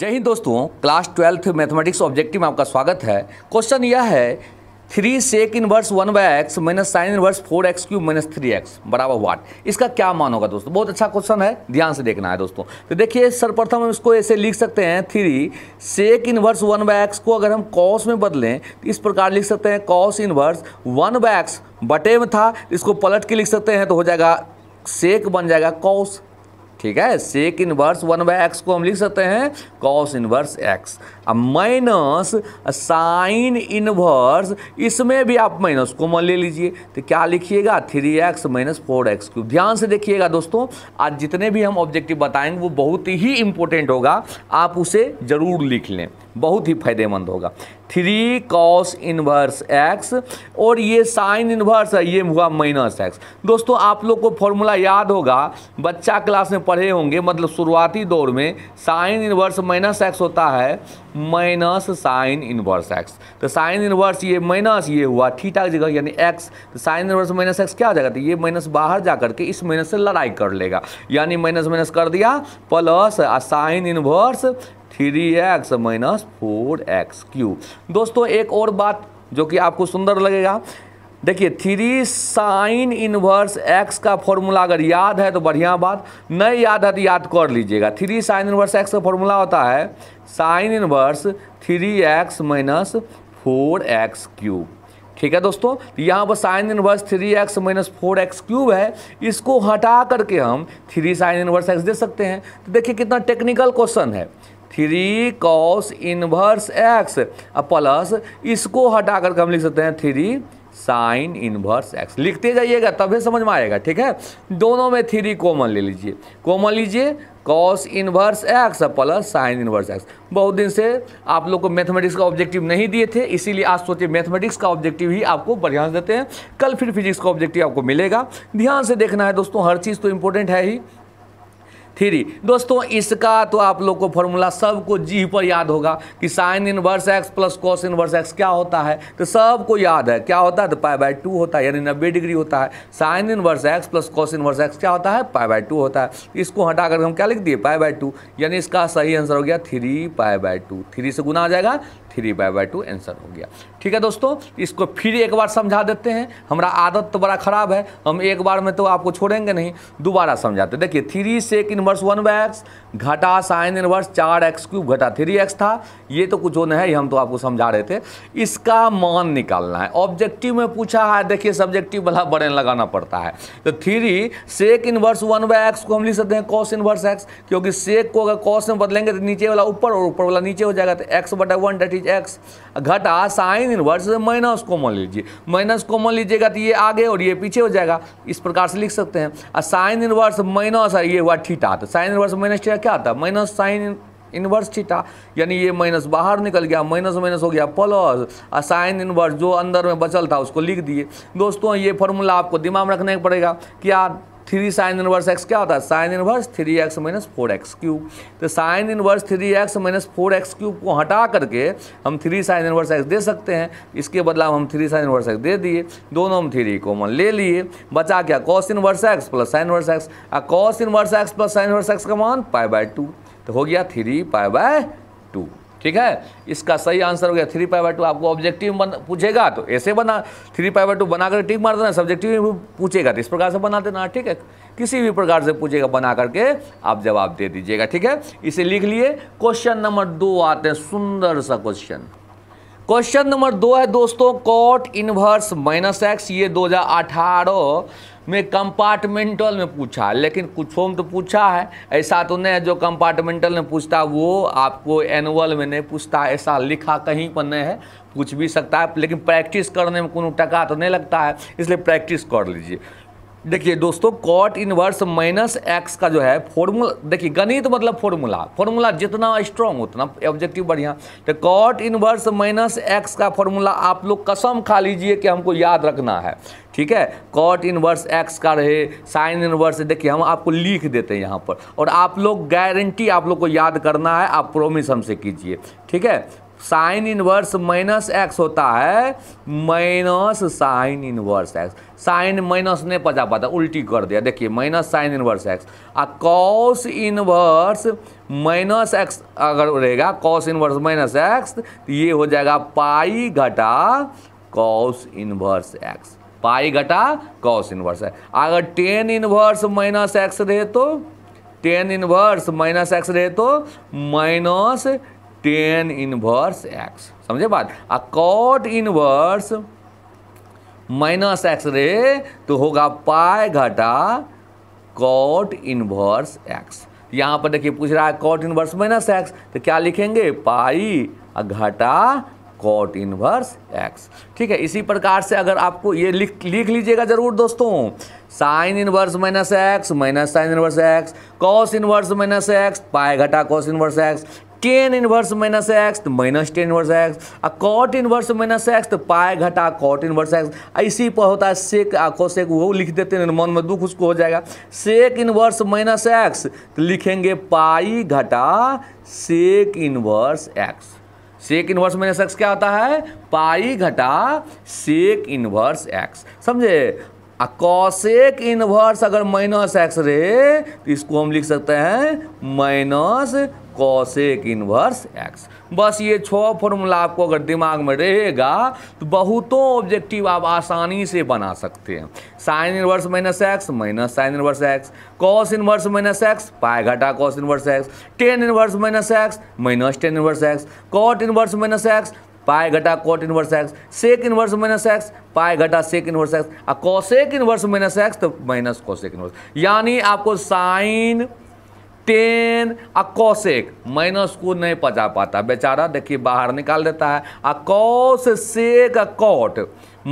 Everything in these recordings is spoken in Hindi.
जय हिंद दोस्तों क्लास ट्वेल्थ मैथमेटिक्स ऑब्जेक्टिव में आपका स्वागत है क्वेश्चन यह है three sec inverse one by x minus sine inverse four x cube minus three x बराबर वाट इसका क्या मान होगा दोस्तों बहुत अच्छा क्वेश्चन है ध्यान से देखना है दोस्तों तो देखिए सर्वप्रथम हम इसको ऐसे लिख सकते हैं three sec inverse one by x को अगर हम कॉस में बदलें तो इस प्रकार लिख सकते हैं cos inverse one by x बटे में था इसको पलट के लिख सकते हैं तो हो जाएगा सेक बन जाएगा कॉस ठीक है sec inverse one by x को हम लिख सकते हैं कॉस इनवर्स एक्स अब माइनस साइन इनवर्स इसमें भी आप माइनस कॉमन ले लीजिए तो क्या लिखिएगा three x minus four x cube ध्यान से देखिएगा दोस्तों आज जितने भी हम ऑब्जेक्टिव बताएंगे वो बहुत ही इंपॉर्टेंट होगा आप उसे ज़रूर लिख लें बहुत ही फायदेमंद होगा थ्री कॉस इनवर्स एक्स और ये साइन इनवर्स है ये हुआ माइनस एक्स दोस्तों आप लोग को फॉर्मूला याद होगा बच्चा क्लास में पढ़े होंगे मतलब शुरुआती दौर में साइन इनवर्स माइनस एक्स होता है माइनस साइन इनवर्स एक्स तो साइन इनवर्स ये माइनस ये हुआ थीटा की जगह यानी एक्स तो साइन इनवर्स माइनस एक्स क्या हो जाएगा तो ये माइनस बाहर जा करके इस माइनस से लड़ाई कर लेगा यानी माइनस माइनस कर दिया plus sine inverse three x minus four x cube दोस्तों एक और बात जो कि आपको सुंदर लगेगा देखिए थ्री साइन इनवर्स एक्स का फॉर्मूला अगर याद है तो बढ़िया बात नहीं याद है तो याद कर लीजिएगा थ्री साइन इनवर्स एक्स का फॉर्मूला होता है sine inverse three x minus four x cube ठीक है दोस्तों यहाँ पर sine inverse three x minus four x cube है इसको हटा करके हम थ्री साइन इनवर्स एक्स दे सकते हैं तो देखिए कितना टेक्निकल क्वेश्चन है three cos inverse x plus इसको हटा करके हम लिख सकते हैं थ्री साइन इनवर्स एक्स लिखते जाइएगा तभी समझ में आएगा ठीक है दोनों में थ्री कॉमन ले लीजिए कॉमन लीजिए cos inverse x plus sine inverse x बहुत दिन से आप लोग को मैथमेटिक्स का ऑब्जेक्टिव नहीं दिए थे इसीलिए आज सोचिए मैथमेटिक्स का ऑब्जेक्टिव ही आपको बढ़िया से देते हैं कल फिर फिजिक्स का ऑब्जेक्टिव आपको मिलेगा ध्यान से देखना है दोस्तों हर चीज़ तो इंपॉर्टेंट है ही थ्री दोस्तों इसका तो आप लोग को फॉर्मूला सबको जी पर याद होगा कि sine inverse x plus cos inverse x क्या होता है तो सबको याद है क्या होता है तो पाई बाई टू होता है यानी नब्बे डिग्री होता है sine inverse x plus cos inverse x क्या होता है पाई बाई टू होता है इसको हटा करके हम क्या लिख दिए पाई बाई टू यानी इसका सही आंसर हो गया three pi by two three से गुना आ जाएगा three by by two answer हो गया ठीक है दोस्तों इसको फिर एक बार समझा देते हैं हमारा आदत तो बड़ा ख़राब है हम एक बार में तो आपको छोड़ेंगे नहीं दोबारा समझाते देखिए three sec inverse one by x घटा साइन इनवर्स चार एक्स क्यूब घटा थ्री एक्स था ये तो कुछ होना है ये हम तो आपको समझा रहे थे इसका मान निकालना है ऑब्जेक्टिव में पूछा है देखिए सब्जेक्टिव वाला बड़न लगाना पड़ता है तो three sec inverse one by x को हम लिख सकते हैं कॉस इनवर्स एक्स क्योंकि सेक को अगर कॉस में बदलेंगे तो नीचे वाला ऊपर और ऊपर वाला नीचे हो जाएगा तो एक्स बटा वन डेट इज एक्स घटा साइन इनवर्स माइनस कॉमन लीजिए माइनस कॉमन लीजिएगा तो ये आगे और ये पीछे हो जाएगा इस प्रकार से लिख सकते हैं और साइन इनवर्स माइनस ये हुआ ठीटा तो साइन इनवर्स माइनस ठीटा क्या आता है माइनस साइन इनवर्स थीटा यानी ये माइनस बाहर निकल गया माइनस माइनस हो गया प्लस और साइन इनवर्स जो अंदर में बचल था उसको लिख दिए दोस्तों ये फॉर्मूला आपको दिमाग में रखना पड़ेगा कि आप थ्री साइन इनवर्स एक्स क्या होता है sine inverse three x minus four x cube तो sine inverse three x minus four x cube को हटा करके हम थ्री साइन इनवर्स एक्स दे सकते हैं इसके बदलाव हम थ्री साइन इनवर्स एक्स दे दिए दोनों हम थ्री कॉमन ले लिए बचा क्या cos inverse x plus sine inverse x और cos inverse x plus sine inverse x का मान पाई बाय टू तो हो गया थ्री पाई बाय टू ठीक है इसका सही आंसर हो गया थ्री पाई बाई टू आपको ऑब्जेक्टिव बन पूछेगा तो ऐसे बना थ्री पाई बाई टू बनाकर टिक मार देना सब्जेक्टिव पूछेगा तो इस प्रकार से बना देना ठीक है किसी भी प्रकार से पूछेगा बना करके आप जवाब दे दीजिएगा ठीक है इसे लिख लिए क्वेश्चन नंबर दो आते हैं सुंदर सा क्वेश्चन क्वेश्चन नंबर दो है दोस्तों कॉट इनवर्स माइनस एक्स ये दो अठारह में कंपार्टमेंटल में पूछा है लेकिन कुछ फॉर्म तो पूछा है ऐसा तो नहीं है जो कंपार्टमेंटल में पूछता वो आपको एनुअल में नहीं पूछता ऐसा लिखा कहीं पर नहीं है पूछ भी सकता है लेकिन प्रैक्टिस करने में कोई टका तो नहीं लगता है इसलिए प्रैक्टिस कर लीजिए देखिए दोस्तों कॉट इनवर्स माइनस एक्स का जो है फॉर्मूला देखिए गणित मतलब फॉर्मूला फॉर्मूला जितना स्ट्रांग उतना ऑब्जेक्टिव बढ़िया तो कॉट इनवर्स माइनस एक्स का फॉर्मूला आप लोग कसम खा लीजिए कि हमको याद रखना है ठीक है कॉट इनवर्स एक्स का रहे साइन इनवर्स देखिए हम आपको लिख देते हैं यहाँ पर और आप लोग गारंटी आप लोग को याद करना है आप प्रोमिस हमसे कीजिए ठीक है साइन इनवर्स माइनस एक्स होता है minus sine inverse x sine minus नहीं पता पाता उल्टी कर दिया देखिए माइनस साइन इनवर्स एक्स आ कॉस इनवर्स माइनस एक्स अगर रहेगा कॉस इनवर्स माइनस एक्स तो ये हो जाएगा पाई घटा कॉस इनवर्स एक्स पाई घटा कॉस इनवर्स एक्स अगर टेन इनवर्स माइनस एक्स रहे तो टेन इनवर्स माइनस एक्स रहे तो माइनस टेन इनवर्स एक्स समझे बात आ कॉट इनवर्स माइनस एक्स रे तो होगा पाए घटा कॉट इनवर्स एक्स यहाँ पर देखिए पूछ रहा है कॉट इनवर्स माइनस एक्स तो क्या लिखेंगे पाई घटा कॉट इनवर्स एक्स ठीक है इसी प्रकार से अगर आपको ये लिख लिख लीजिएगा जरूर दोस्तों sine inverse minus x minus sine inverse x cos inverse minus x pi घटा cos inverse x tan inverse minus x तो माइनस टेन इनवर्स एक्स आ कॉट इनवर्स माइनस एक्स तो पाए घटा कॉट इनवर्स एक्स इसी पर होता है सेक आखो सेक वो लिख देते हैं मन में दुख उसको हो जाएगा सेक इनवर्स माइनस एक्स तो लिखेंगे पाई घटा sec inverse x sec inverse minus x क्या होता है पाई घटा सेक इनवर्स एक्स समझे आ कॉसेक इनवर्स अगर माइनस एक्स रहे तो इसको हम लिख सकते हैं माइनस कॉशेक इनवर्स एक्स बस ये छः फॉर्मूला आपको अगर दिमाग में रहेगा तो बहुतों ऑब्जेक्टिव आप आसानी से बना सकते हैं sine inverse minus x minus sine inverse x cos inverse minus x pi घटा cos inverse x tan inverse minus x minus tan inverse x cot inverse minus x pi घटा cot inverse x sec inverse minus x pi घटा सेक इनवर्स एक्स और कॉसेक इनवर्स माइनस एक्स तो माइनस कॉसेक इनवर्स यानी आपको साइन टेन आ कौशेक माइनस को नहीं पचा पाता बेचारा देखिए बाहर निकाल देता है आ कौश सेक कौट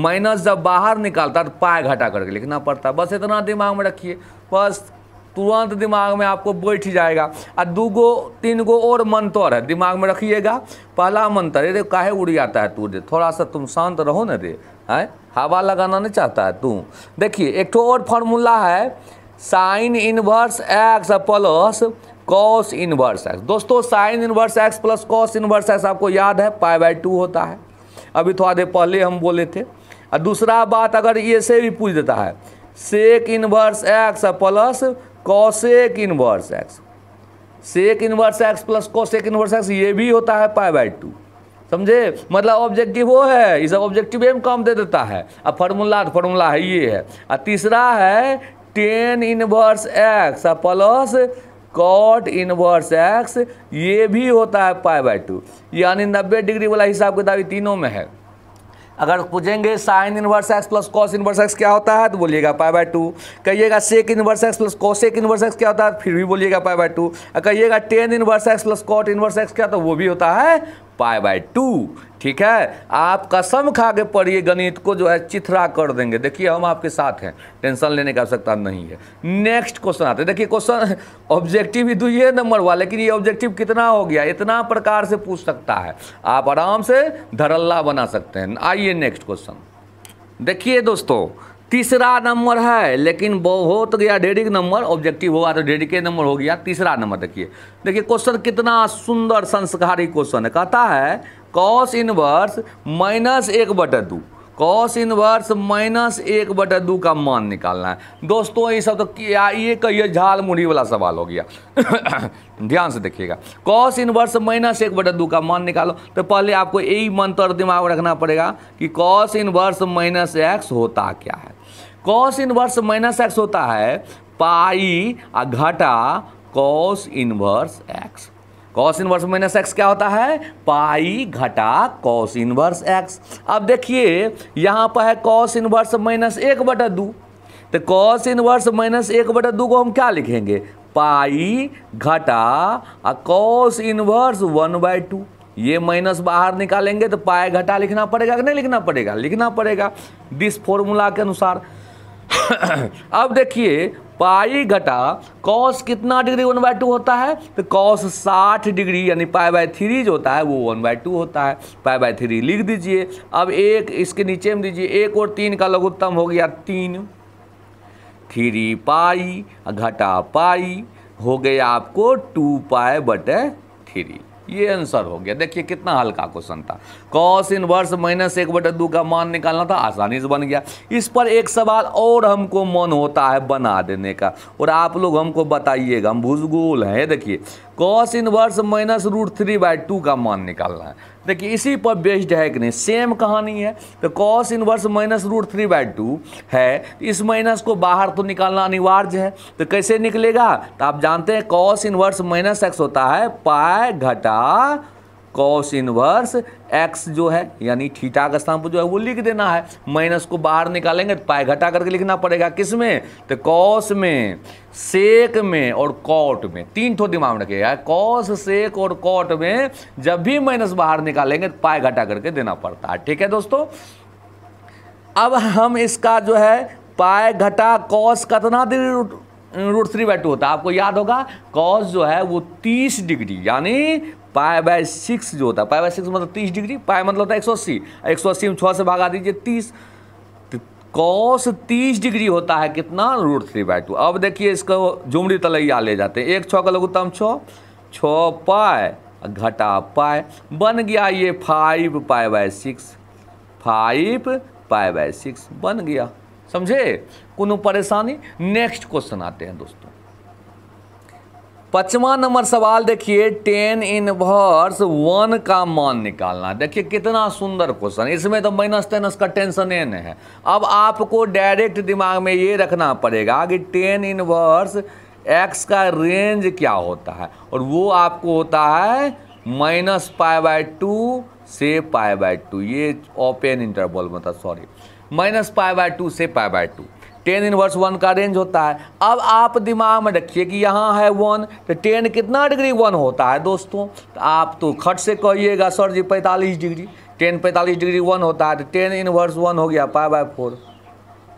माइनस जब बाहर निकालता तो पाए घटा करके लिखना पड़ता है बस इतना दिमाग में रखिए बस तुरंत दिमाग में आपको बैठ जाएगा आ दू गो तीन गो और मंत्र है दिमाग में रखिएगा पहला मंत्र अरे काहे उड़ जाता है तू दे थोड़ा सा तुम शांत रहो ना दे है हवा लगाना नहीं चाहता है तू देखिए एक तो और फार्मूला है sine inverse x plus cos inverse x दोस्तों sine inverse x plus cos inverse x आपको याद है पाई बाई टू होता है अभी थोड़ा देर पहले हम बोले थे और दूसरा बात अगर ये से भी पूछ देता है sec inverse x plus cosec inverse x sec inverse x plus cosec inverse x ये भी होता है पाई बाई टू समझे मतलब ऑब्जेक्टिव वो है इस ऑब्जेक्टिव एम काम दे देता है अब फार्मूला फार्मूला है ये है और तीसरा है tan inverse x plus cot inverse x ये भी होता है पाई बाई टू यानी नब्बे डिग्री वाला हिसाब किताब तीनों में है अगर पूछेंगे sine inverse x plus cos inverse x क्या होता है तो बोलिएगा पाई बाय टू कहिएगा sec inverse x plus cosec inverse x क्या होता है फिर भी बोलिएगा पाई बाय टू और कहिएगा tan inverse x plus cot inverse x क्या तो वो भी होता है पाई बाई टू ठीक है आप कसम खा के पढ़िए गणित को जो है चिथरा कर देंगे देखिए हम आपके साथ हैं टेंशन लेने की आवश्यकता नहीं है नेक्स्ट क्वेश्चन आते हैं देखिए क्वेश्चन ऑब्जेक्टिव ही दुए तो नंबर वाला लेकिन ये ऑब्जेक्टिव कितना हो गया इतना प्रकार से पूछ सकता है आप आराम से धरल्ला बना सकते हैं आइए नेक्स्ट क्वेश्चन देखिए दोस्तों तीसरा नंबर है लेकिन बहुत गया डेडिक नंबर ऑब्जेक्टिव हुआ तो डेडिक नंबर हो गया तीसरा नंबर देखिए देखिए क्वेश्चन कितना सुंदर संस्कारी क्वेश्चन है कहता है कॉस इनवर्स माइनस एक बटा दू कॉस इनवर्स माइनस एक बटा दू का मान निकालना है दोस्तों ये सब तो क्या ये कहिए झाल मुढ़ी वाला सवाल हो गया ध्यान से देखिएगा कॉस इनवर्स माइनस एक बटा दू का मान निकालो तो पहले आपको यही मंत्र दिमाग रखना पड़ेगा कि कॉस इनवर्स माइनस एक्स होता क्या है कॉस इनवर्स माइनस एक्स होता है पाई आ घटा cos inverse x cos inverse minus x क्या होता है पाई घटा कॉस इनवर्स एक्स अब देखिए यहाँ पर है कॉस इनवर्स माइनस एक बटा दू तो कॉस इनवर्स माइनस एक बटा दू को हम क्या लिखेंगे पाई घटा cos inverse one by two ये माइनस बाहर निकालेंगे तो पाई घटा लिखना पड़ेगा कि नहीं लिखना पड़ेगा लिखना पड़ेगा दिस फॉर्मूला के अनुसार अब देखिए पाई घटा कॉस कितना डिग्री वन बाई टू होता है तो कॉस साठ डिग्री यानी पाई बाय थ्री जो होता है वो वन बाय टू होता है पाई बाय थ्री लिख दीजिए अब एक इसके नीचे में दीजिए एक और तीन का लघुत्तम हो गया तीन थ्री पाई घटा पाई हो गया आपको टू पाए बटे थ्री ये आंसर हो गया देखिए कितना हल्का क्वेश्चन था कॉस वर्ष माइनस एक बटे दो का मान निकालना था आसानी से बन गया इस पर एक सवाल और हमको मन होता है बना देने का और आप लोग हमको बताइएगा हम भूजगोल हैं देखिए cos inverse minus root three by two का मान निकालना है देखिए इसी पर बेस्ड है कि नहीं सेम कहानी है तो cos inverse minus root three by two है इस माइनस को बाहर तो निकालना अनिवार्य है तो कैसे निकलेगा तो आप जानते हैं कॉस इनवर्स माइनस एक्स होता है पाए घटा कॉस इनवर्स एक्स जो है यानी थीटा का स्थान पर जो है वो लिख देना है माइनस को बाहर निकालेंगे तो पाए घटा करके लिखना पड़ेगा किस तो में तो कॉस में सेक में और कॉट में तीन ठो दिमाग में रखिएगा कॉस सेक और कॉट में जब भी माइनस बाहर निकालेंगे तो पाए घटा करके देना पड़ता है ठीक है दोस्तों अब हम इसका जो है पाए घटा कॉस कितना root root three by two होता है आपको याद होगा कॉस जो है वो तीस डिग्री यानी पाए बाय सिक्स जो होता है पाए बाय सिक्स मतलब तीस डिग्री पाए मतलब होता है एक सौ अस्सी एक सौ अस्सी में छः से भागा दीजिए तीस कॉस तो तीस डिग्री होता है कितना रूट थ्री बाई टू अब देखिए इसको जुमड़ी तलैया ले जाते हैं एक छः का लघुत्तम छः छः पाए घटा पाए बन गया ये five pi by six five pi by six बन गया समझे कोनो परेशानी नेक्स्ट क्वेश्चन आते हैं दोस्तों पचवा नंबर सवाल देखिए टेन इनवर्स वन का मान निकालना देखिए कितना सुंदर क्वेश्चन इसमें तो माइनस टेनस का टेंशन ही नहीं है अब आपको डायरेक्ट दिमाग में ये रखना पड़ेगा कि टेन इनवर्स एक्स का रेंज क्या होता है और वो आपको होता है माइनस पाई बाई टू से पाई बाई टू ये ओपन इंटरवल मतलब sorry minus pi by two से pi by two tan inverse one का रेंज होता है अब आप दिमाग में रखिए कि यहाँ है वन तो टेन कितना डिग्री वन होता है दोस्तों तो आप तो खट से कहिएगा सर जी पैंतालीस डिग्री टेन पैंतालीस डिग्री वन होता है तो टेन इनवर्स वन हो गया पाई बाय फोर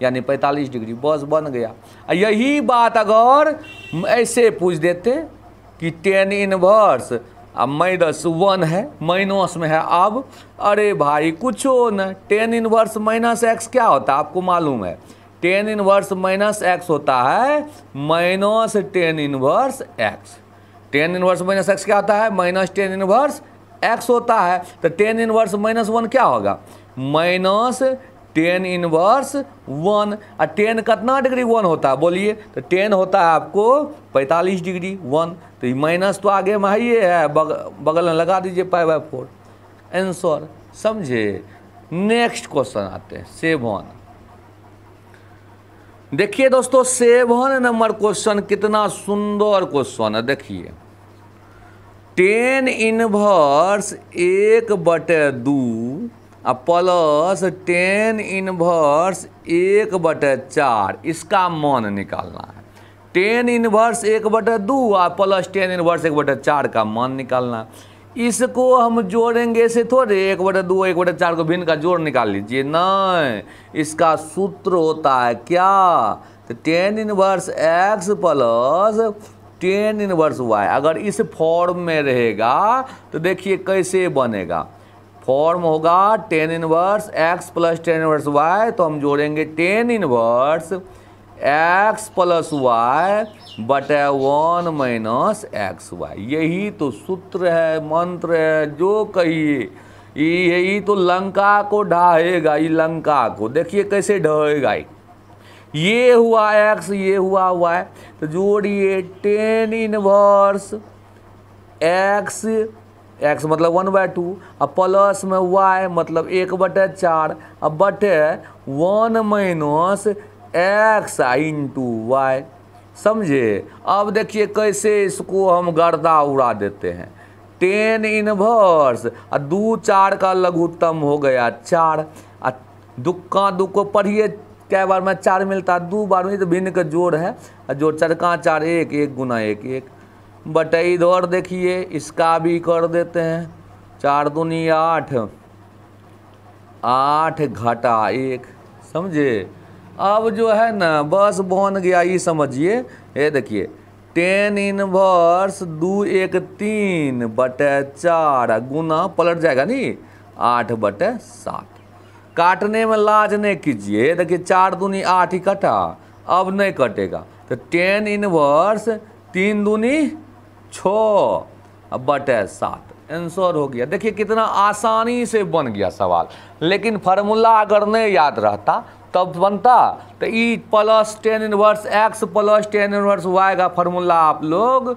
यानी पैंतालीस डिग्री बस बन गया यही बात अगर ऐसे पूछ देते कि टेन इनवर्स अब माइनस वन है माइनस में है अब अरे भाई कुछ हो न टेन इनवर्स माइनस एक्स क्या होता है आपको मालूम है टेन इनवर्स माइनस एक्स होता है minus tan inverse x tan inverse minus x क्या होता है माइनस टेन इनवर्स एक्स होता है तो टेन इनवर्स माइनस वन क्या होगा माइनस टेन इनवर्स वन और टेन कितना डिग्री वन होता है बोलिए तो टेन होता है आपको पैंतालीस डिग्री वन तो ये माइनस तो आगे में ही है बग, बगल में लगा दीजिए पाई बाई फोर आंसर समझे नेक्स्ट क्वेश्चन आते हैं सेवन देखिए दोस्तों सेवन नंबर क्वेश्चन कितना सुंदर क्वेश्चन है देखिए टेन इनवर्स एक बटे दू आ प्लस टेन इनवर्स एक बटे चार इसका मान निकालना है टेन इनवर्स एक बटे दू आ प्लस टेन इनवर्स एक बटे चार का मान निकालना है इसको हम जोड़ेंगे से थोड़े एक बटे दो एक बटे चार को भिन्न का जोड़ निकाल लीजिए नहीं इसका सूत्र होता है क्या तो tan inverse x plus tan inverse y अगर इस फॉर्म में रहेगा तो देखिए कैसे बनेगा फॉर्म होगा tan inverse x plus tan inverse y तो हम जोड़ेंगे tan inverse x plus y बटे वन माइनस एक्स वाई यही तो सूत्र है मंत्र है जो कहिए यही तो लंका को ढाएगा ये लंका को देखिए कैसे ढहेगा ये हुआ एक्स ये हुआ वाई तो जोड़िए टेन इनवर्स एक्स एक्स मतलब वन बाय टू और प्लस में वाई मतलब एक बटे चार और बटे one minus x into y समझे अब देखिए कैसे इसको हम गर्दा उड़ा देते हैं टेन इनवर्स और दो चार का लघुत्तम हो गया चार आ दुक्का दुक्को पढ़िए कै बार में चार मिलता दो बार में तो भिन्न का जोड़ है जोड़ चरका चार एक एक गुना एक एक बट इधर देखिए इसका भी कर देते हैं चार दूनी आठ आठ घटा एक समझे अब जो है ना बस बन गया ये समझिए ये देखिए टेन इनवर्स दू एक तीन बटे चार गुना पलट जाएगा नहीं आठ बटे सात काटने में लाज नहीं कीजिए देखिए चार दूनी आठ ही कटा अब नहीं कटेगा तो टेन इनवर्स तीन दूनी छः बटे सात आंसर हो गया देखिए कितना आसानी से बन गया सवाल लेकिन फार्मूला अगर नहीं याद रहता तब बनता तो ई plus tan inverse x plus tan inverse y का फार्मूला आप लोग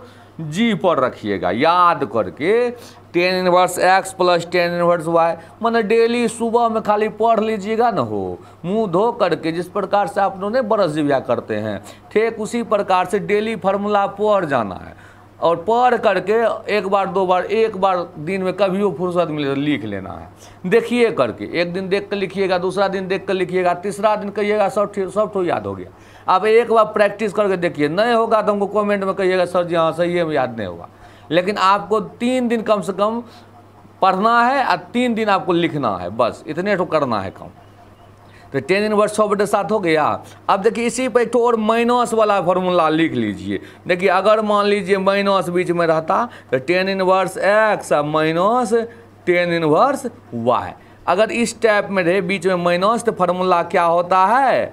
जी पर रखिएगा याद करके tan inverse x plus tan inverse y मैंने डेली सुबह में खाली पढ़ लीजिएगा ना हो मुंह धो करके जिस प्रकार से आप लोग ने बरस जीव्या करते हैं ठीक उसी प्रकार से डेली फार्मूला पढ़ जाना है और पढ़ करके एक बार दो बार एक बार दिन में कभी वो फुर्सत मिले तो लिख लेना है देखिए करके एक दिन देख कर लिखिएगा दूसरा दिन देख कर लिखिएगा तीसरा दिन कहिएगा सब ठीक सब तो याद हो गया आप एक बार प्रैक्टिस करके देखिए नहीं होगा तो हमको कॉमेंट में कहिएगा सर जी हाँ सही है याद नहीं होगा लेकिन आपको तीन दिन कम से कम पढ़ना है और तीन दिन आपको लिखना है बस इतने तो करना है काम तो टेन इनवर्स सौ बटे सात हो गया अब देखिए इसी पर एक और माइनस वाला फॉर्मूला लिख लीजिए देखिए अगर मान लीजिए माइनस बीच में रहता तो tan inverse x minus tan inverse y अगर इस टाइप में रहे बीच में माइनस तो फार्मूला क्या होता है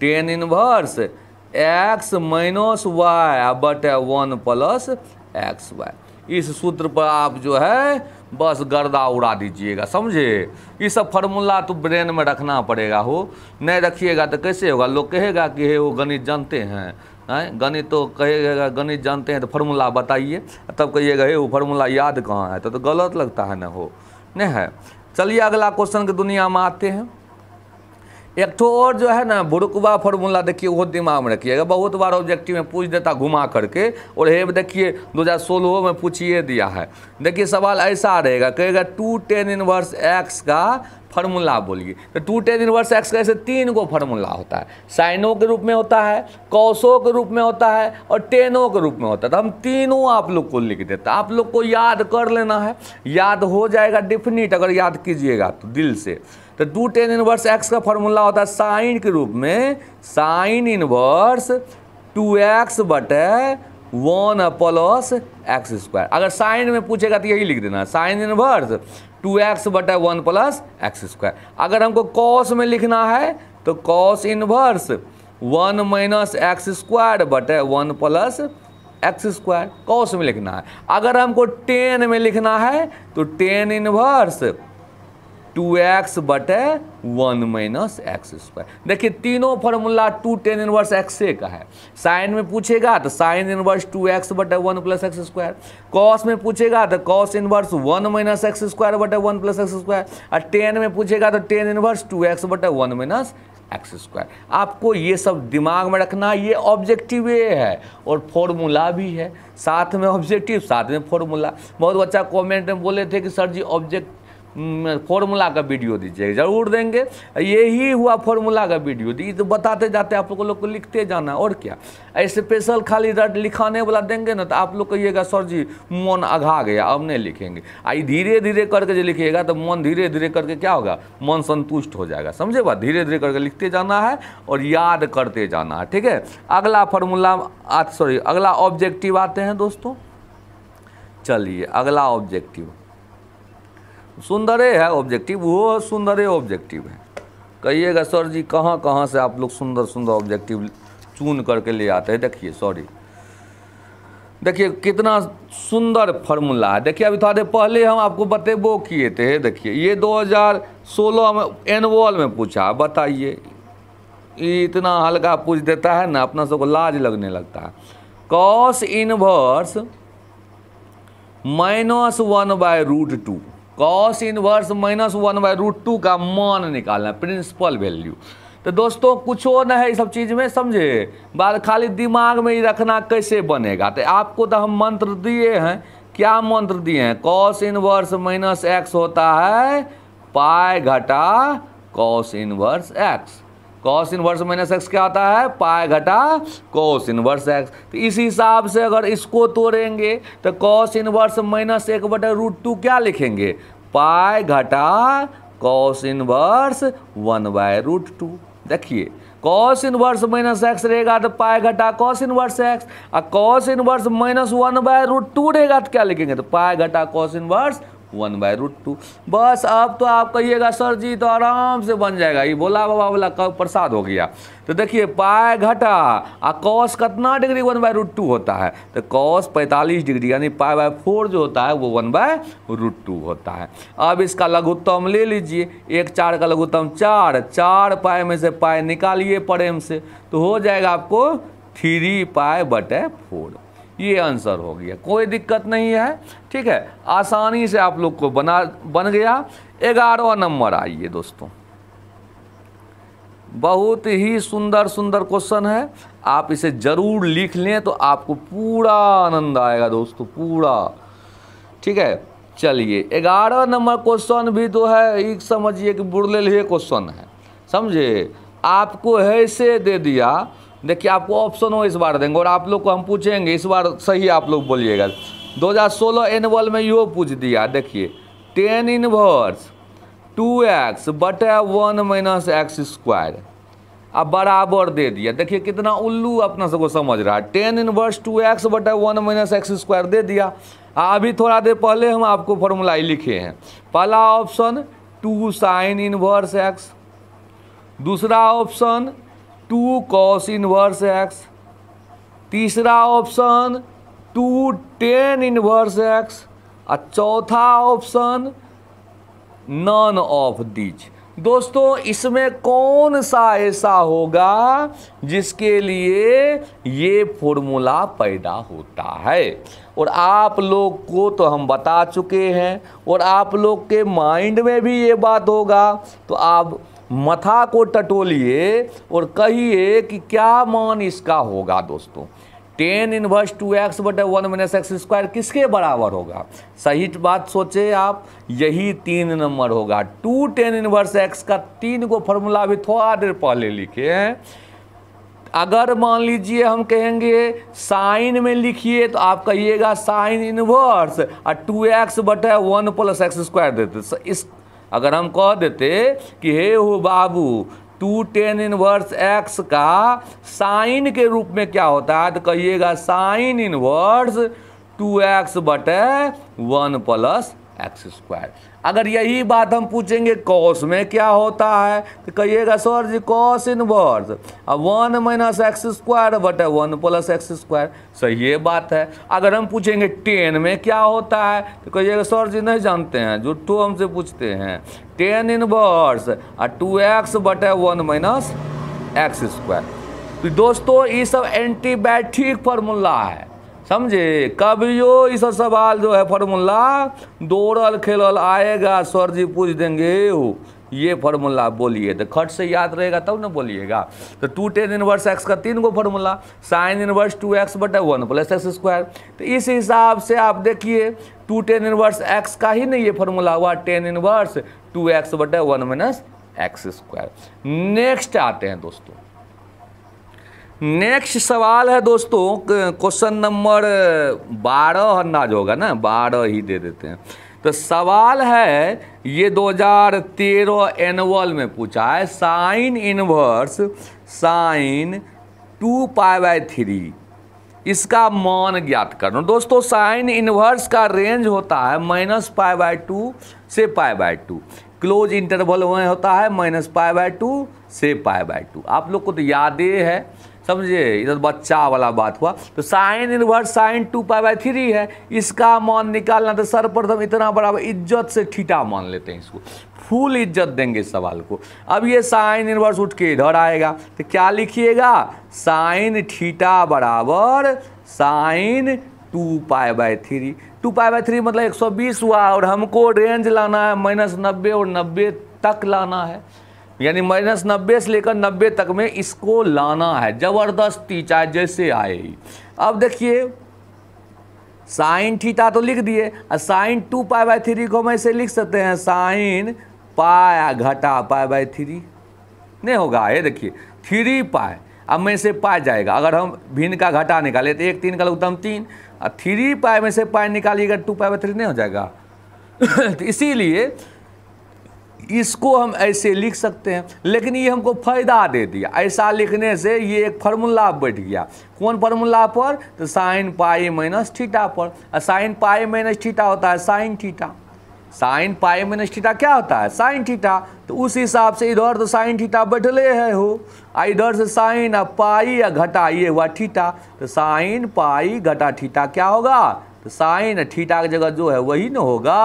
tan inverse x minus y बट वन प्लस एक्स वाई इस सूत्र पर आप जो है बस गर्दा उड़ा दीजिएगा समझे ये सब फार्मूला तो ब्रेन में रखना पड़ेगा हो नहीं रखिएगा तो कैसे होगा लोग कहेगा कि हे वो गणित जानते हैं आए गणित तो कहेगा गणित जानते हैं तो फार्मूला बताइए तब कहिएगा हे वो फार्मूला याद कहाँ है तो, तो गलत लगता है ना हो नहीं है चलिए अगला क्वेश्चन की दुनिया में आते हैं एक तो और जो है ना बुरुकबा फॉर्मूला देखिए वो दिमाग में रखिएगा बहुत बार ऑब्जेक्टिव में पूछ देता घुमा करके और हे देखिए 2016 में पूछिए दिया है देखिए सवाल ऐसा रहेगा कहेगा टू टेन इनवर्स एक्स का फार्मूला बोलिए तो टू टेन इनवर्स एक्स का ऐसे तीन गो फार्मूला होता है साइनों के रूप में होता है कौशों के रूप में होता है और टेनों के रूप में होता है तो हम तीनों आप लोग को लिख देते आप लोग को याद कर लेना है याद हो जाएगा डिफिनिट अगर याद कीजिएगा तो दिल से तो टू टेन इनवर्स एक्स का फॉर्मूला होता है साइन के रूप में साइन इनवर्स टू एक्स बटे वन प्लस एक्स स्क्वायर अगर साइन में पूछेगा तो यही लिख देना साइन इनवर्स टू एक्स बटे वन प्लस एक्स स्क्वायर अगर हमको कॉस में लिखना है तो cos inverse one minus x square बटे one plus x square cos में लिखना है अगर हमको टेन में लिखना है तो टेन इनवर्स टू एक्स बटे वन माइनस एक्स स्क्वायर देखिए तीनों formula two tan inverse x ए का है साइन में पूछेगा तो साइन इनवर्स टू एक्स बटे one plus x square cos में पूछेगा तो cos inverse one minus x square बटे वन प्लस एक्स स्क्वायर और टेन में पूछेगा तो टेन इनवर्स टू एक्स बटे वन माइनस एक्स स्क्वायर आपको ये सब दिमाग में रखना ये ऑब्जेक्टिव ए है और फॉर्मूला भी है साथ में ऑब्जेक्टिव साथ में फॉर्मूला बहुत बच्चा कमेंट में बोले थे कि सर जी ऑब्जेक्ट फॉर्मूला का वीडियो दीजिए ज़रूर देंगे यही हुआ फॉर्मूला का वीडियो दी तो बताते जाते आप लोग लोग को लिखते जाना और क्या ऐसे स्पेशल खाली रट लिखाने वाला देंगे ना तो आप लोग कहिएगा सर जी मन अघा गया अब नहीं लिखेंगे आई धीरे धीरे करके जो लिखिएगा तो मन धीरे धीरे करके क्या होगा मन संतुष्ट हो जाएगा समझे बात धीरे धीरे करके लिखते जाना है और याद करते जाना है ठीक है अगला फॉर्मूला सॉरी अगला ऑब्जेक्टिव आते हैं दोस्तों चलिए अगला ऑब्जेक्टिव सुंदरे है ऑब्जेक्टिव वो सुंदरे ऑब्जेक्टिव है कहिएगा सर जी कहाँ कहाँ से आप लोग सुंदर सुंदर ऑब्जेक्टिव चुन करके ले आते हैं देखिए सॉरी देखिए कितना सुंदर फॉर्मूला है देखिए अभी थोड़ा तो पहले हम आपको बतेबो किए थे देखिए ये 2016 में एनवॉल में पूछा बताइए इतना हल्का पूछ देता है ना अपना सबको लाज लगने लगता है cos inverse minus one by root two cos inverse minus one by root two का मान निकालना है प्रिंसिपल वैल्यू तो दोस्तों कुछ और न है इस सब चीज़ में समझे बात खाली दिमाग में ही रखना कैसे बनेगा तो आपको तो हम मंत्र दिए हैं क्या मंत्र दिए हैं कॉस इनवर्स माइनस एक्स होता है पाए घटा cos inverse x cos inverse minus x क्या आता है पाए घटा कॉस इनवर्स एक्स तो इस हिसाब से अगर इसको तोड़ेंगे तो कॉस इनवर्स माइनस एक बटा रूट टू क्या लिखेंगे पाए घटा cos inverse one by root two देखिए कॉस इनवर्स माइनस एक्स रहेगा तो पाए घटा कॉस इनवर्स एक्स और cos inverse minus one by root two रहेगा तो क्या लिखेंगे तो पाए घटा cos inverse one by root two बस अब तो आप कहिएगा सर जी तो आराम से बन जाएगा ये भोला बाबा वाला प्रसाद हो गया तो देखिए पाए घटा आ कॉस कितना degree one by root two होता है तो कॉस पैंतालीस डिग्री यानी पाए बाय फोर जो होता है वो वन बाय रूट टू होता है अब इसका लघुत्तम ले लीजिए एक चार का लघुत्तम चार चार पाए में से पाए निकालिए परेम से तो हो जाएगा आपको थ्री पाए बटे फोर ये आंसर हो गया कोई दिक्कत नहीं है ठीक है आसानी से आप लोग को बना बन गया ग्यारहवा नंबर आइए दोस्तों बहुत ही सुंदर सुंदर क्वेश्चन है आप इसे ज़रूर लिख लें तो आपको पूरा आनंद आएगा दोस्तों पूरा ठीक है चलिए ग्यारह नंबर क्वेश्चन भी तो है एक समझिए कि बुरले लिए क्वेश्चन है समझे आपको ऐसे दे दिया देखिए आपको ऑप्शन हो इस बार देंगे और आप लोग को हम पूछेंगे इस बार सही आप लोग बोलिएगा 2016 एनुअल में यो पूछ दिया देखिए टेन इनवर्स टू एक्स बटे वन माइनस एक्स स्क्वायर अब बराबर दे दिया देखिए कितना उल्लू अपना सबको समझ रहा है टेन इनवर्स टू एक्स बटे वन माइनस एक्स स्क्वायर दे दिया अभी थोड़ा देर पहले हम आपको फॉर्मूला लिखे हैं पहला option two sine inverse x दूसरा option two cos inverse x तीसरा option two tan inverse x और चौथा ऑप्शन नॉन ऑफ दीज दोस्तों इसमें कौन सा ऐसा होगा जिसके लिए ये फॉर्मूला पैदा होता है और आप लोग को तो हम बता चुके हैं और आप लोग के माइंड में भी ये बात होगा तो आप मथा को टटोलिए और कहिए कि क्या मान इसका होगा दोस्तों टेन इनवर्स टू एक्स बटे वन माइनस एक्स स्क्वायर किसके बराबर होगा सही बात सोचे आप यही तीन नंबर होगा टू टेन इनवर्स एक्स का तीन को फॉर्मूला भी थोड़ा देर पहले लिखे हैं अगर मान लीजिए हम कहेंगे साइन में लिखिए तो आप कहिएगा साइन इन्वर्स और टू एक्स बटे वन प्लस एक्स स्क्वायर देते इस अगर हम कह देते कि हे हो बाबू टू टेन इनवर्स एक्स का साइन के रूप में क्या होता है तो कहिएगा साइन इनवर्स टू एक्स बटे वन प्लस एक्स स्क्वायर अगर यही बात हम पूछेंगे कॉस में क्या होता है तो कहिएगा सर जी कॉस इनवर्स अब वन माइनस एक्स स्क्वायर बटे वन प्लस एक्स स्क्वायर सही ये बात है अगर हम पूछेंगे टेन में क्या होता है तो कहिएगा सर जी नहीं जानते हैं टू हमसे पूछते हैं टेन इनवर्स और टू एक्स बटे वन माइनस एक्स स्क्वायर तो दोस्तों ये सब एंटीबायोटिक फार्मूला है समझे कभियो इस सवाल जो है फॉर्मूला दौड़ल खेलल आएगा सर जी पूछ देंगे ये फॉर्मूला बोलिए तो खट से याद रहेगा तब ना बोलिएगा तो टू टेन इनवर्स एक्स का तीन गो formula sine inverse two x बटे वन प्लस एक्स स्क्वायर तो इस हिसाब से आप देखिए टू टेन इनवर्स एक्स का ही नहीं ये फॉर्मूला हुआ टेन इनवर्स टू एक्स बटे one minus x square next आते हैं दोस्तों नेक्स्ट सवाल है दोस्तों क्वेश्चन नंबर बारह अंदाज होगा ना बारह ही दे देते हैं तो सवाल है ये 2013 एनुअल में पूछा है sine inverse sine two pi by three इसका मान ज्ञात करना दोस्तों साइन इनवर्स का रेंज होता है माइनस पाई बाय टू से pi by two close interval में होता है माइनस पाई बाई टू से पाई बाय टू आप लोग को तो याद ही है समझिए इधर तो बच्चा वाला बात हुआ तो sine inverse sine two pi by three है इसका मान निकालना तो सर्वप्रथम इतना बड़ा इज्जत से ठीटा मान लेते हैं इसको फुल इज्जत देंगे इस सवाल को अब ये साइन इनवर्स उठ के इधर आएगा तो क्या लिखिएगा साइन ठीटा बराबर sine two pi by three two pi by three मतलब 120 हुआ और हमको रेंज लाना है माइनस नब्बे और नब्बे तक लाना है यानी माइनस नब्बे से लेकर नब्बे तक में इसको लाना है ज़बरदस्ती चाहे जैसे आए अब देखिए साइन थीटा तो लिख दिए और sine two pi by three को हम ऐसे लिख सकते हैं साइन पाया घटा पाए बाई थ्री नहीं होगा ये देखिए थ्री पाए अब में से पाए जाएगा अगर हम भिन्न का घटा निकाले तो एक तीन का हम तीन और थ्री पाए में से पाए निकालिएगा टू पाए बाई थ्री नहीं हो जाएगा तो इसीलिए इसको हम ऐसे लिख सकते हैं लेकिन ये हमको फ़ायदा दे दिया ऐसा लिखने से ये एक फार्मूला बैठ गया कौन फार्मूला पर तो साइन पाई माइनस ठीटा पर साइन पाई माइनस ठीटा होता है sine theta sine pi minus theta क्या होता है साइन ठीटा तो उस हिसाब से इधर तो साइन ठीटा बैठले है हो आ इधर से साइन आ पाई या घटा ये हुआ ठीटा तो साइन पाई घटा ठीटा क्या होगा तो साइन ठीटा की जगह जो है वही ना होगा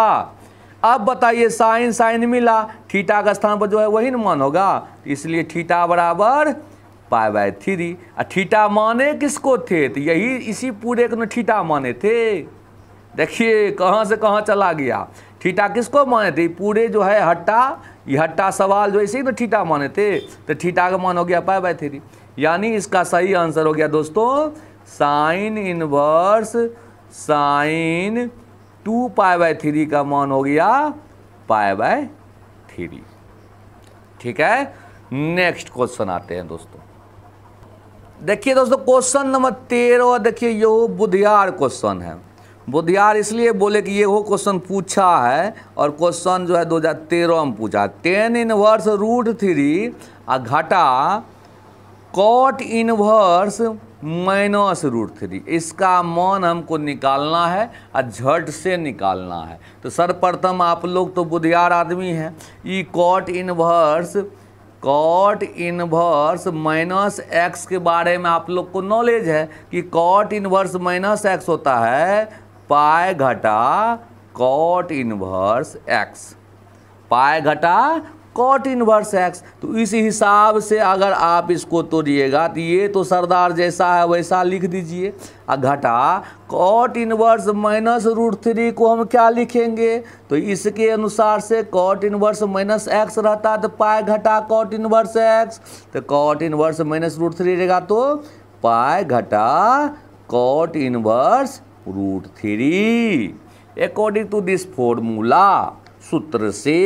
अब बताइए साइन साइन मिला थीटा का स्थान पर जो है वही ना मान होगा इसलिए थीटा बराबर पाए बाय थ्री और थीटा माने किसको थे तो यही इसी पूरे को थीटा माने थे देखिए कहाँ से कहाँ चला गया थीटा किसको माने थे पूरे जो है हट्टा ये हट्टा सवाल जो इसी ना थीटा माने थे तो थीटा का मान हो गया पाए बाय थ्री यानी इसका सही आंसर हो गया दोस्तों sine inverse sine two pi by three का मान हो गया पाए बाय थ्री ठीक है नेक्स्ट क्वेश्चन आते हैं दोस्तों देखिए दोस्तों क्वेश्चन नंबर तेरह देखिए ये हो बुधियार क्वेश्चन है बुधियार इसलिए बोले कि ये हो क्वेश्चन पूछा है और क्वेश्चन जो है 2013 में पूछा टेन इनवर्स रूट थ्री आ घटा cot inverse minus root three इसका मान हमको निकालना है और झट से निकालना है तो सर्वप्रथम आप लोग तो बुधियार आदमी हैं ई cot inverse cot inverse minus x के बारे में आप लोग को नॉलेज है कि कॉट इनवर्स माइनस एक्स होता है पाए घटा कॉट इनवर्स एक्स पाए घटा कॉट इनवर्स एक्स तो इस हिसाब से अगर आप इसको तोड़िएगा तो ये तो सरदार जैसा है वैसा लिख दीजिए और घटा cot inverse minus root three को हम क्या लिखेंगे तो इसके अनुसार से कॉट इनवर्स माइनस एक्स रहता तो पाए घटा कॉट इनवर्स एक्स तो cot inverse minus root three रहेगा तो पाए घटा cot inverse root three according to this formula सूत्र से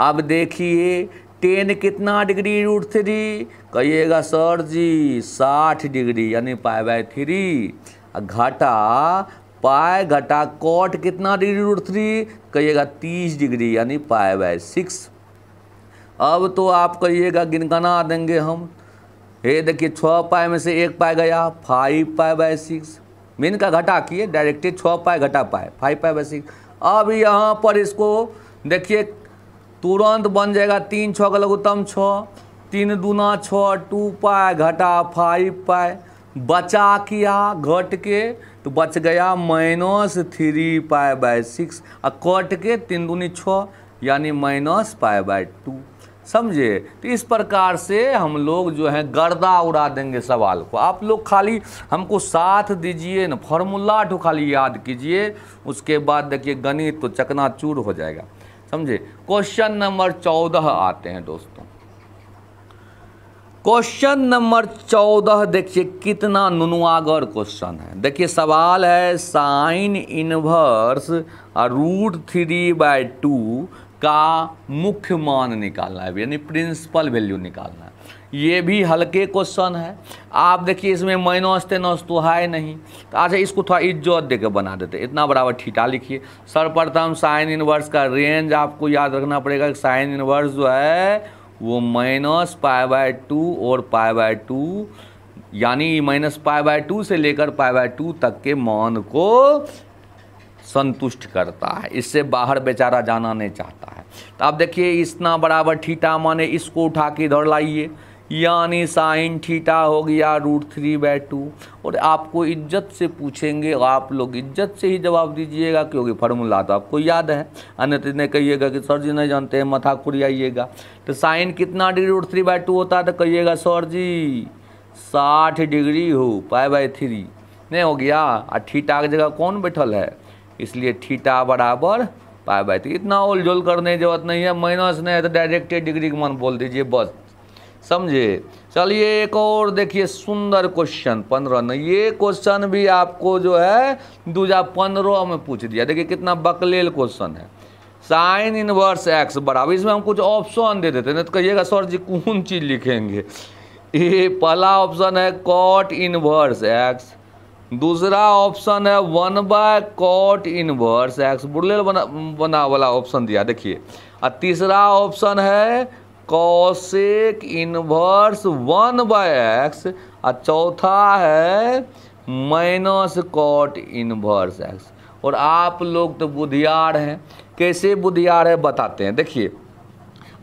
अब देखिए टेन कितना डिग्री रूट थ्री कहिएगा सर जी साठ डिग्री यानी पाई बाय थ्री घाटा पाए घटा कॉट कितना डिग्री रूट थ्री कहिएगा तीस डिग्री यानी पाए बाय सिक्स अब तो आप कहिएगा गिनगना देंगे हम ये देखिए छः पाए में से एक पाए गया five pi by six mean का घटा किए डायरेक्टली छः पाए घटा पाए फाइव पाए बाय सिक्स अब यहाँ पर इसको देखिए तुरंत बन जाएगा तीन छः का लघुत्तम छः तीन दूना छः टू पाए घटा फाइव पाए बचा किया घट के तो बच गया minus three pi by six और कट के तीन दूनी छः यानी माइनस पाए बाय टू समझे तो इस प्रकार से हम लोग जो है गर्दा उड़ा देंगे सवाल को आप लोग खाली हमको साथ दीजिए ना फॉर्मूला तो खाली याद कीजिए उसके बाद देखिए गणित तो चकनाचूर हो जाएगा समझे क्वेश्चन नंबर चौदह आते हैं दोस्तों क्वेश्चन नंबर चौदह देखिए कितना नुनुआगर क्वेश्चन है देखिए सवाल है sine inverse root three by two का मुख्य मान निकालना है यानी प्रिंसिपल वैल्यू निकालना है ये भी हल्के क्वेश्चन है आप देखिए इसमें माइनस तेनस तो है नहीं तो अच्छा इसको थोड़ा इज्जत के बना देते इतना बराबर ठीटा लिखिए सर्वप्रथम साइन इनवर्स का रेंज आपको याद रखना पड़ेगा कि साइन इनवर्स जो है वो माइनस पाई बाय टू और पाए बाय टू यानी माइनस पाए बाय टू से लेकर पाए बाय टू तक के मान को संतुष्ट करता है इससे बाहर बेचारा जाना नहीं चाहता है तो आप देखिए इतना बराबर ठीटा माने इसको उठा के इधर लाइए यानी साइन थीटा हो गया रूट थ्री बाय टू और आपको इज्जत से पूछेंगे आप लोग इज्जत से ही जवाब दीजिएगा क्योंकि फार्मूला तो आपको याद है अन्यथा नहीं कहिएगा कि सर जी नहीं जानते हैं मथा कुरियाइएगा तो साइन कितना degree root three by two होता है तो कहिएगा सर जी साठ डिग्री हो पाए बाय थ्री नहीं हो गया आ ठीटा की जगह कौन बैठल है इसलिए ठीटा बराबर पाए बाय थ्री इतना ओल जोल करने की जरूरत नहीं है माइनस नहीं है तो डायरेक्ट डिग्री का मान बोल दीजिए बस समझे चलिए एक और देखिए सुंदर क्वेश्चन पंद्रह न ये क्वेश्चन भी आपको जो है दो हजार पंद्रह में पूछ दिया देखिए कितना बकलेल क्वेश्चन है साइन इनवर्स एक्स बराबर इसमें हम कुछ ऑप्शन दे देते हैं तो कहिएगा सर जी कौन चीज़ लिखेंगे ये पहला ऑप्शन है कॉट इनवर्स एक्स दूसरा ऑप्शन है one by cot inverse x बुरलेल बना बना वाला ऑप्शन दिया देखिए और तीसरा ऑप्शन है cosec inverse one by x आ चौथा है माइनस कॉट इनवर्स एक्स और आप लोग तो बुधियार हैं कैसे बुधियार है बताते हैं देखिए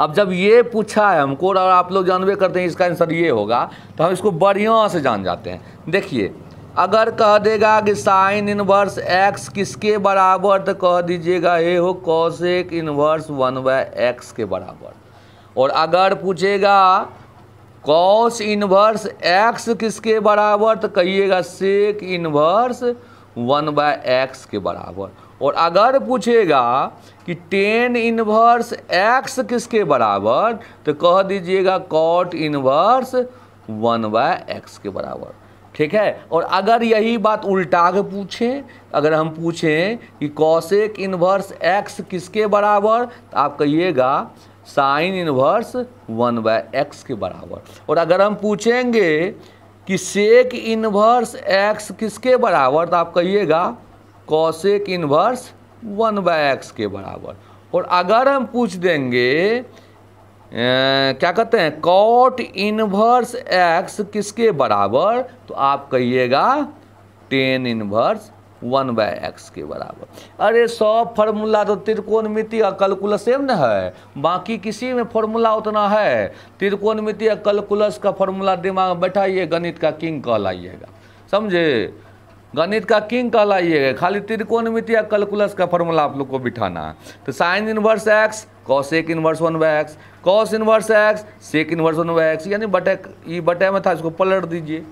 अब जब ये पूछा है हमको और आप लोग जानबे करते हैं इसका आंसर ये होगा तो हम इसको बढ़िया से जान जाते हैं देखिए अगर कह देगा कि साइन इनवर्स एक्स किसके बराबर तो कह दीजिएगा ये हो cosec inverse one by x के बराबर और अगर पूछेगा कॉस इनवर्स एक्स किसके बराबर तो कहिएगा sec inverse one by x के बराबर और अगर पूछेगा कि टेन इनवर्स एक्स किसके बराबर तो कह दीजिएगा cot inverse one by x के बराबर ठीक है और अगर यही बात उल्टा के पूछें अगर हम पूछें कि कौशेक इनवर्स एक्स किसके बराबर तो आप कहिएगा sine inverse one by x के बराबर और अगर हम पूछेंगे कि सेक इनवर्स एक्स किसके बराबर तो आप कहिएगा cosec inverse one by x के बराबर और अगर हम पूछ देंगे ए, क्या कहते हैं कॉट इनवर्स एक्स किसके बराबर तो आप कहिएगा tan inverse one by x के बराबर अरे सब फॉर्मूला तो त्रिकोण मिति और सेम न है बाकी किसी में फार्मूला उतना है त्रिकोण मिति और कैलकुलस का फार्मूला दिमाग में बैठाइए गणित का किंग कहलाइएगा समझे गणित का किंग कहलाइएगा खाली त्रिकोण मिति या कैलकुलस का फॉर्मूला आप लोग को बिठाना है तो sine inverse x cosec inverse one by x cos inverse x sec inverse one by x यानी बटे ये बटे में था इसको पलट दीजिए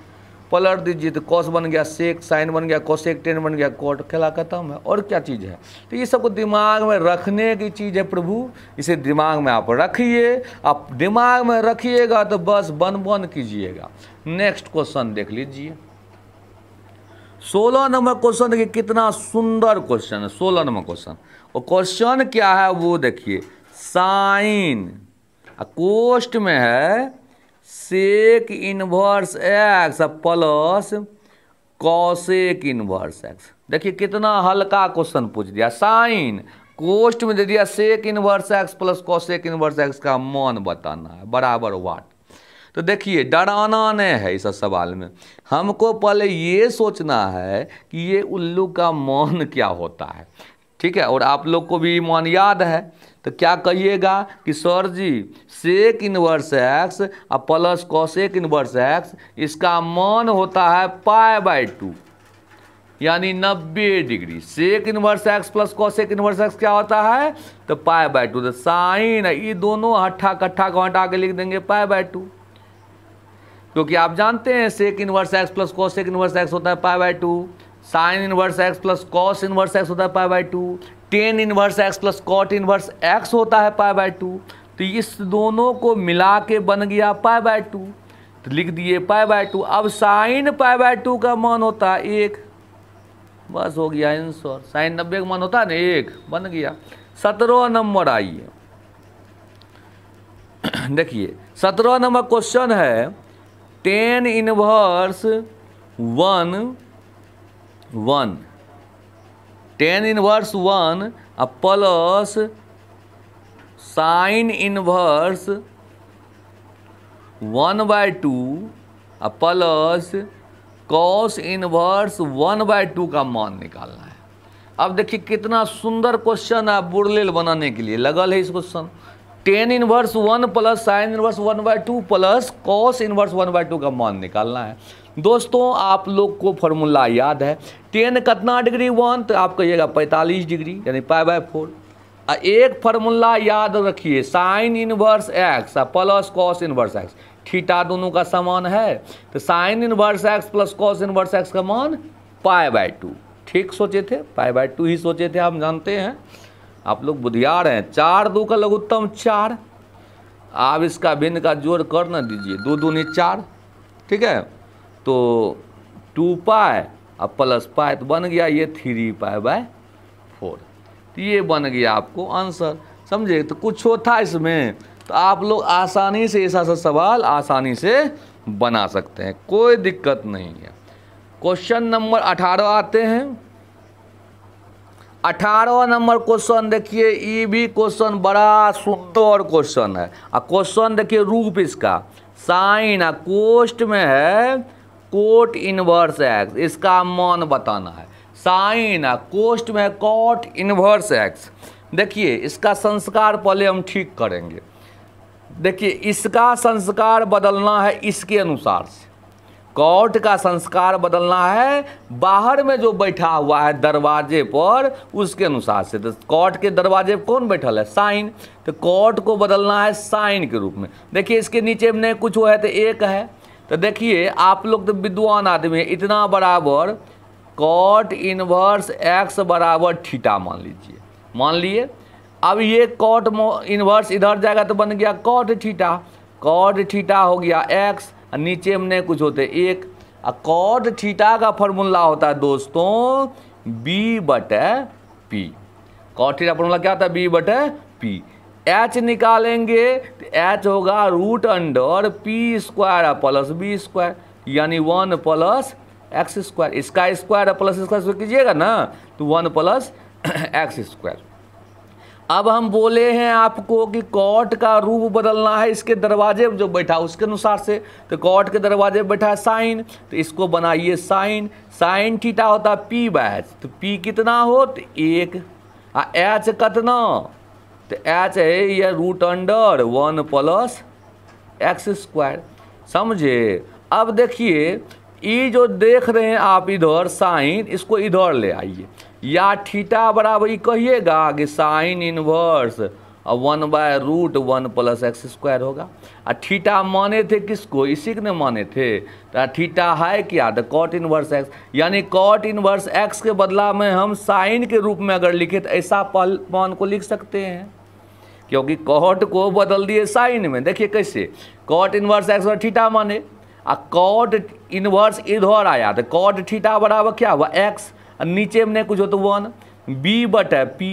पलट दीजिए तो कॉस बन गया सेक साइन बन गया कॉसेक टेन बन गया कॉट खेला खत्म है और क्या चीज़ है तो ये सबको दिमाग में रखने की चीज़ है प्रभु इसे दिमाग में आप रखिए आप दिमाग में रखिएगा तो बस बन बन कीजिएगा नेक्स्ट क्वेश्चन देख लीजिए सोलह नंबर क्वेश्चन देखिए कितना सुंदर क्वेश्चन है सोलह नंबर क्वेश्चन और क्वेश्चन क्या है वो देखिए साइन कोस्ट में है sec inverse x plus cosec inverse x देखिए कितना हल्का क्वेश्चन पूछ दिया साइन कोस्ट में दे दिया sec inverse x plus cosec inverse x का मान बताना है बराबर वाट तो देखिए डराना नहीं है इस सवाल में हमको पहले ये सोचना है कि ये उल्लू का मान क्या होता है ठीक है और आप लोग को भी मान याद है तो क्या कहिएगा कि sir ji sec inverse x और प्लस कॉशेक इनवर्स एक्स इसका मान होता है पाए बाय टू यानी नब्बे degree sec inverse x plus cosec inverse x क्या होता है तो पाए बाय टू तो साइन ये दोनों हट्ठा कट्ठा को हटा के लिख देंगे पाए बाय टू क्योंकि आप जानते हैं sec inverse x plus cosec inverse x होता है pi by two sine inverse x plus cos inverse x होता है pi by two tan inverse x plus cot inverse x होता है पाई बाई टू तो इस दोनों को मिला के बन गया पाई बाई टू तो लिख दिए पाई बाई टू अब साइन पाई बाई टू का मान होता है एक बस हो गया आंसर साइन नब्बे का मान होता है ना एक बन गया सत्रह नंबर आइए देखिए सत्रह नंबर क्वेश्चन है tan inverse one one tan inverse one आ plus sine inverse one by two आ plus cos inverse one by two का मान निकालना है अब देखिए कितना सुंदर क्वेश्चन है बुरलेल बनाने के लिए लगल है इस question tan inverse one plus sine inverse one by two plus cos inverse one by two का मान निकालना है दोस्तों आप लोग को फॉर्मूला याद है टेन कितना डिग्री वन तो आप कहिएगा पैंतालीस डिग्री यानी पाई बाय फोर आ एक फार्मूला याद रखिए sine inverse x plus cos inverse x theta दोनों का समान है तो sine inverse x plus cos inverse x का मान पाए बाय टू ठीक सोचे थे पाए बाय टू ही सोचे थे हम जानते हैं आप लोग बुधियार हैं चार दो का लघुत्तम चार आप इसका भिन्न का जोड़ कर ना दीजिए दो दूनी चार ठीक है तो टू पाए और प्लस पाए तो बन गया ये थ्री पाए बाय फोर तो ये बन गया आपको आंसर समझे तो कुछ हो था इसमें तो आप लोग आसानी से ऐसा सा सवाल आसानी से बना सकते हैं कोई दिक्कत नहीं है क्वेश्चन नंबर अठारह आते हैं अठारह नंबर क्वेश्चन देखिए ये भी क्वेश्चन बड़ा सुंदर क्वेश्चन है और क्वेश्चन देखिए रूप इसका साइन आ कोस्ट में है कोट इनवर्स एक्स इसका मान बताना है साइन कोस्ट में कोट इनवर्स एक्स देखिए इसका संस्कार पहले हम ठीक करेंगे देखिए इसका संस्कार बदलना है इसके अनुसार से कोट का संस्कार बदलना है बाहर में जो बैठा हुआ है दरवाजे पर उसके अनुसार से तो कोट के दरवाजे पर कौन बैठल है साइन तो कोट को बदलना है साइन के रूप में देखिए इसके नीचे में कुछ वो है तो एक है तो देखिए आप लोग तो विद्वान आदमी है इतना बराबर कॉट इनवर्स एक्स बराबर ठीटा मान लीजिए मान लिए अब ये कॉट इनवर्स इधर जाएगा तो बन गया कॉट ठीटा कॉट ठीटा हो गया एक्स नीचे में नहीं कुछ होते एक कॉट ठीटा का फॉर्मूला होता है दोस्तों बी बटे पी कॉट ठीटा फॉर्मूला क्या होता है बी बटे पी एच निकालेंगे तो एच होगा root under P square plus B square यानी वन प्लस एक्स स्क्वायर इसका स्क्वायर प्लस स्क्वायर कीजिएगा ना तो वन प्लस एक्स स्क्वायर अब हम बोले हैं आपको कि कोर्ट का रूप बदलना है इसके दरवाजे जो बैठा उसके अनुसार से तो कोर्ट के दरवाजे बैठा है साइन तो इसको बनाइए साइन साइन ठीटा होता पी बैच तो पी कितना हो तो एक आ एच कितना तो एच है ये root under one plus x square समझे अब देखिए ये जो देख रहे हैं आप इधर साइन इसको इधर ले आइए या थीटा बराबर ये कहिएगा कि sine inverse one by root one plus x square होगा आ माने थे किसको इसी ने माने थे तो ठीटा है क्या द कॉट इनवर्स एक्स यानी कॉट इनवर्स एक्स के बदला में हम साइन के रूप में अगर लिखे तो ऐसा पल मान को लिख सकते हैं क्योंकि कॉट को बदल दिए साइन में देखिए कैसे कॉट इनवर्स एक्स और ठीटा माने आ कॉट इनवर्स इधर आया तो कॉट ठीटा बराबर क्या हुआ एक्स नीचे में कुछ हो तो वन बी बट है पी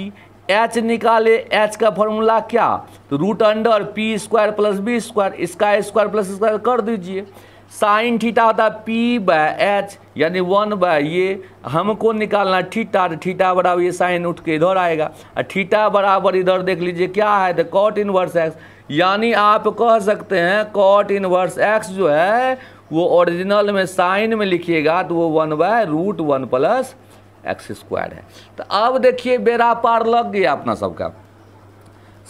एच निकाले एच का फॉर्मूला क्या तो root under P square plus B square इसका स्क्वायर प्लस स्क्वायर कर दीजिए साइन ठीटा होता है पी बाय एच यानी वन बाय ये हमको निकालना ठीटा तो थीटा बराबर ये साइन उठ के इधर आएगा और ठीटा बराबर इधर देख लीजिए क्या है तो कॉट इनवर्स एक्स यानी आप कह सकते हैं कॉट इनवर्स एक्स जो है वो ओरिजिनल में साइन में लिखिएगा तो वो one by root one plus x square है तो अब देखिए बेरा पार लग गया अपना सबका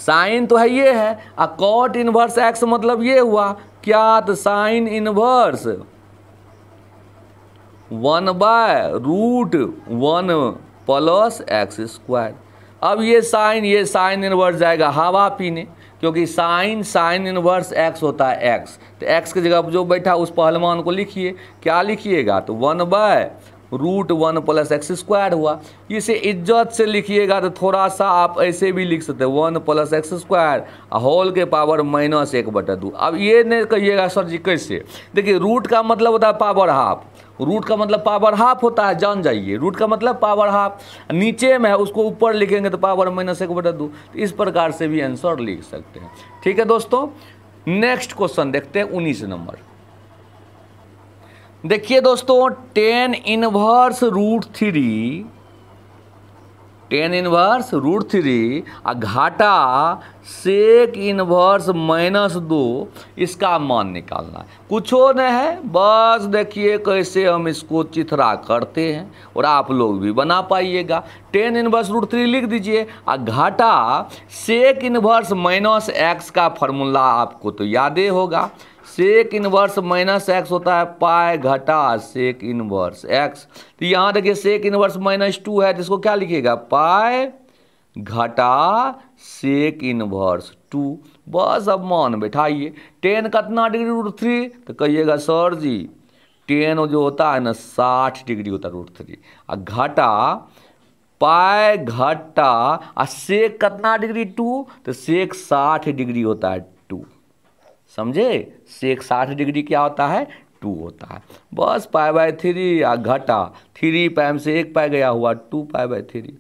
साइन तो है ये है आ कॉट इनवर्स एक्स मतलब ये हुआ क्या तो sine inverse one by root one plus x square अब ये साइन ये साइन इनवर्स जाएगा हवा पीने क्योंकि साइन साइन इनवर्स एक्स होता है एक्स तो एक्स की जगह जो बैठा उस पहलवान को लिखिए क्या लिखिएगा तो one by root one plus x square हुआ इसे इज्जत से लिखिएगा तो थोड़ा सा आप ऐसे भी लिख सकते हैं one plus x square whole के पावर माइनस एक बटा दू अब ये नहीं कहिएगा सर जी कैसे देखिए रूट का मतलब होता है पावर हाफ रूट का मतलब पावर हाफ होता है जान जाइए रूट का मतलब पावर हाफ नीचे में है उसको ऊपर लिखेंगे तो पावर माइनस एक बटा दू तो इस प्रकार से भी आंसर लिख सकते हैं ठीक है दोस्तों नेक्स्ट क्वेश्चन देखते हैं उन्नीस नंबर देखिए दोस्तों tan inverse root three tan inverse root three और घाटा सेक इनवर्स माइनस दो इसका मान निकालना है कुछ नहीं है बस देखिए कैसे हम इसको चित्रा करते हैं और आप लोग भी बना पाइएगा टेन इनवर्स रूट थ्री लिख दीजिए और घाटा सेक इनवर्स माइनस एक्स का फॉर्मूला आपको तो याद ही होगा सेक इनवर्स माइनस एक्स होता है पाए घटा सेक इनवर्स एक्स तो यहाँ देखिए सेक इनवर्स माइनस टू है जिसको तो क्या लिखिएगा पाए घटा सेक इनवर्स टू बस अब मान बैठाइए टेन कितना डिग्री रूट थ्री तो कहिएगा सर जी टेन जो होता है ना साठ डिग्री होता है रूट थ्री आ घटा पाए घटा आ सेक कितना डिग्री टू तो सेक साठ डिग्री होता है समझे सेक साठ डिग्री क्या होता है टू होता है बस पाई बाय थ्री या घटा थ्री पाई में से एक पाई गया हुआ टू पाई बाय थ्री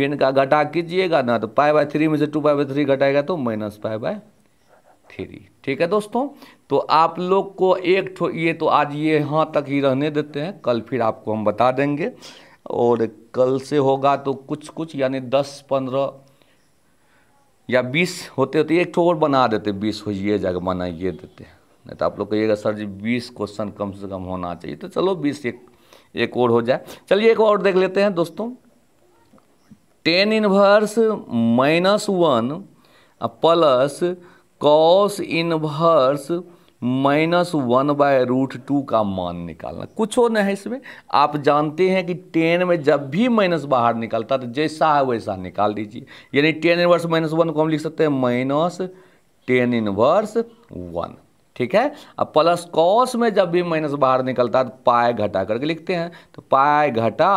बिन का घटा कीजिएगा ना तो पाई बाय थ्री में से टू पाई बाय थ्री घटाएगा तो माइनस पाई बाय थ्री ठीक है दोस्तों तो आप लोग को एक ठो ये तो आज ये यहाँ तक ही रहने देते हैं कल फिर आपको हम बता देंगे और कल से होगा तो कुछ कुछ यानी दस पंद्रह या बीस होते होते एक ठो और बना देते बीस हो ये जगह बना ये देते नहीं तो आप लोग कहिएगा सर जी बीस क्वेश्चन कम से कम होना चाहिए तो चलो बीस एक एक और हो जाए चलिए एक और देख लेते हैं दोस्तों tan inverse minus one plus cos inverse minus one by root two का मान निकालना कुछ और नहीं है इसमें आप जानते हैं कि टेन में जब भी माइनस बाहर निकलता तो जैसा है वैसा निकाल दीजिए यानी टेन इनवर्स माइनस वन को हम लिख सकते हैं माइनस टेन इनवर्स वन ठीक है अब प्लस कॉस में जब भी माइनस बाहर निकलता तो पाए घटा करके लिखते हैं तो पाए घटा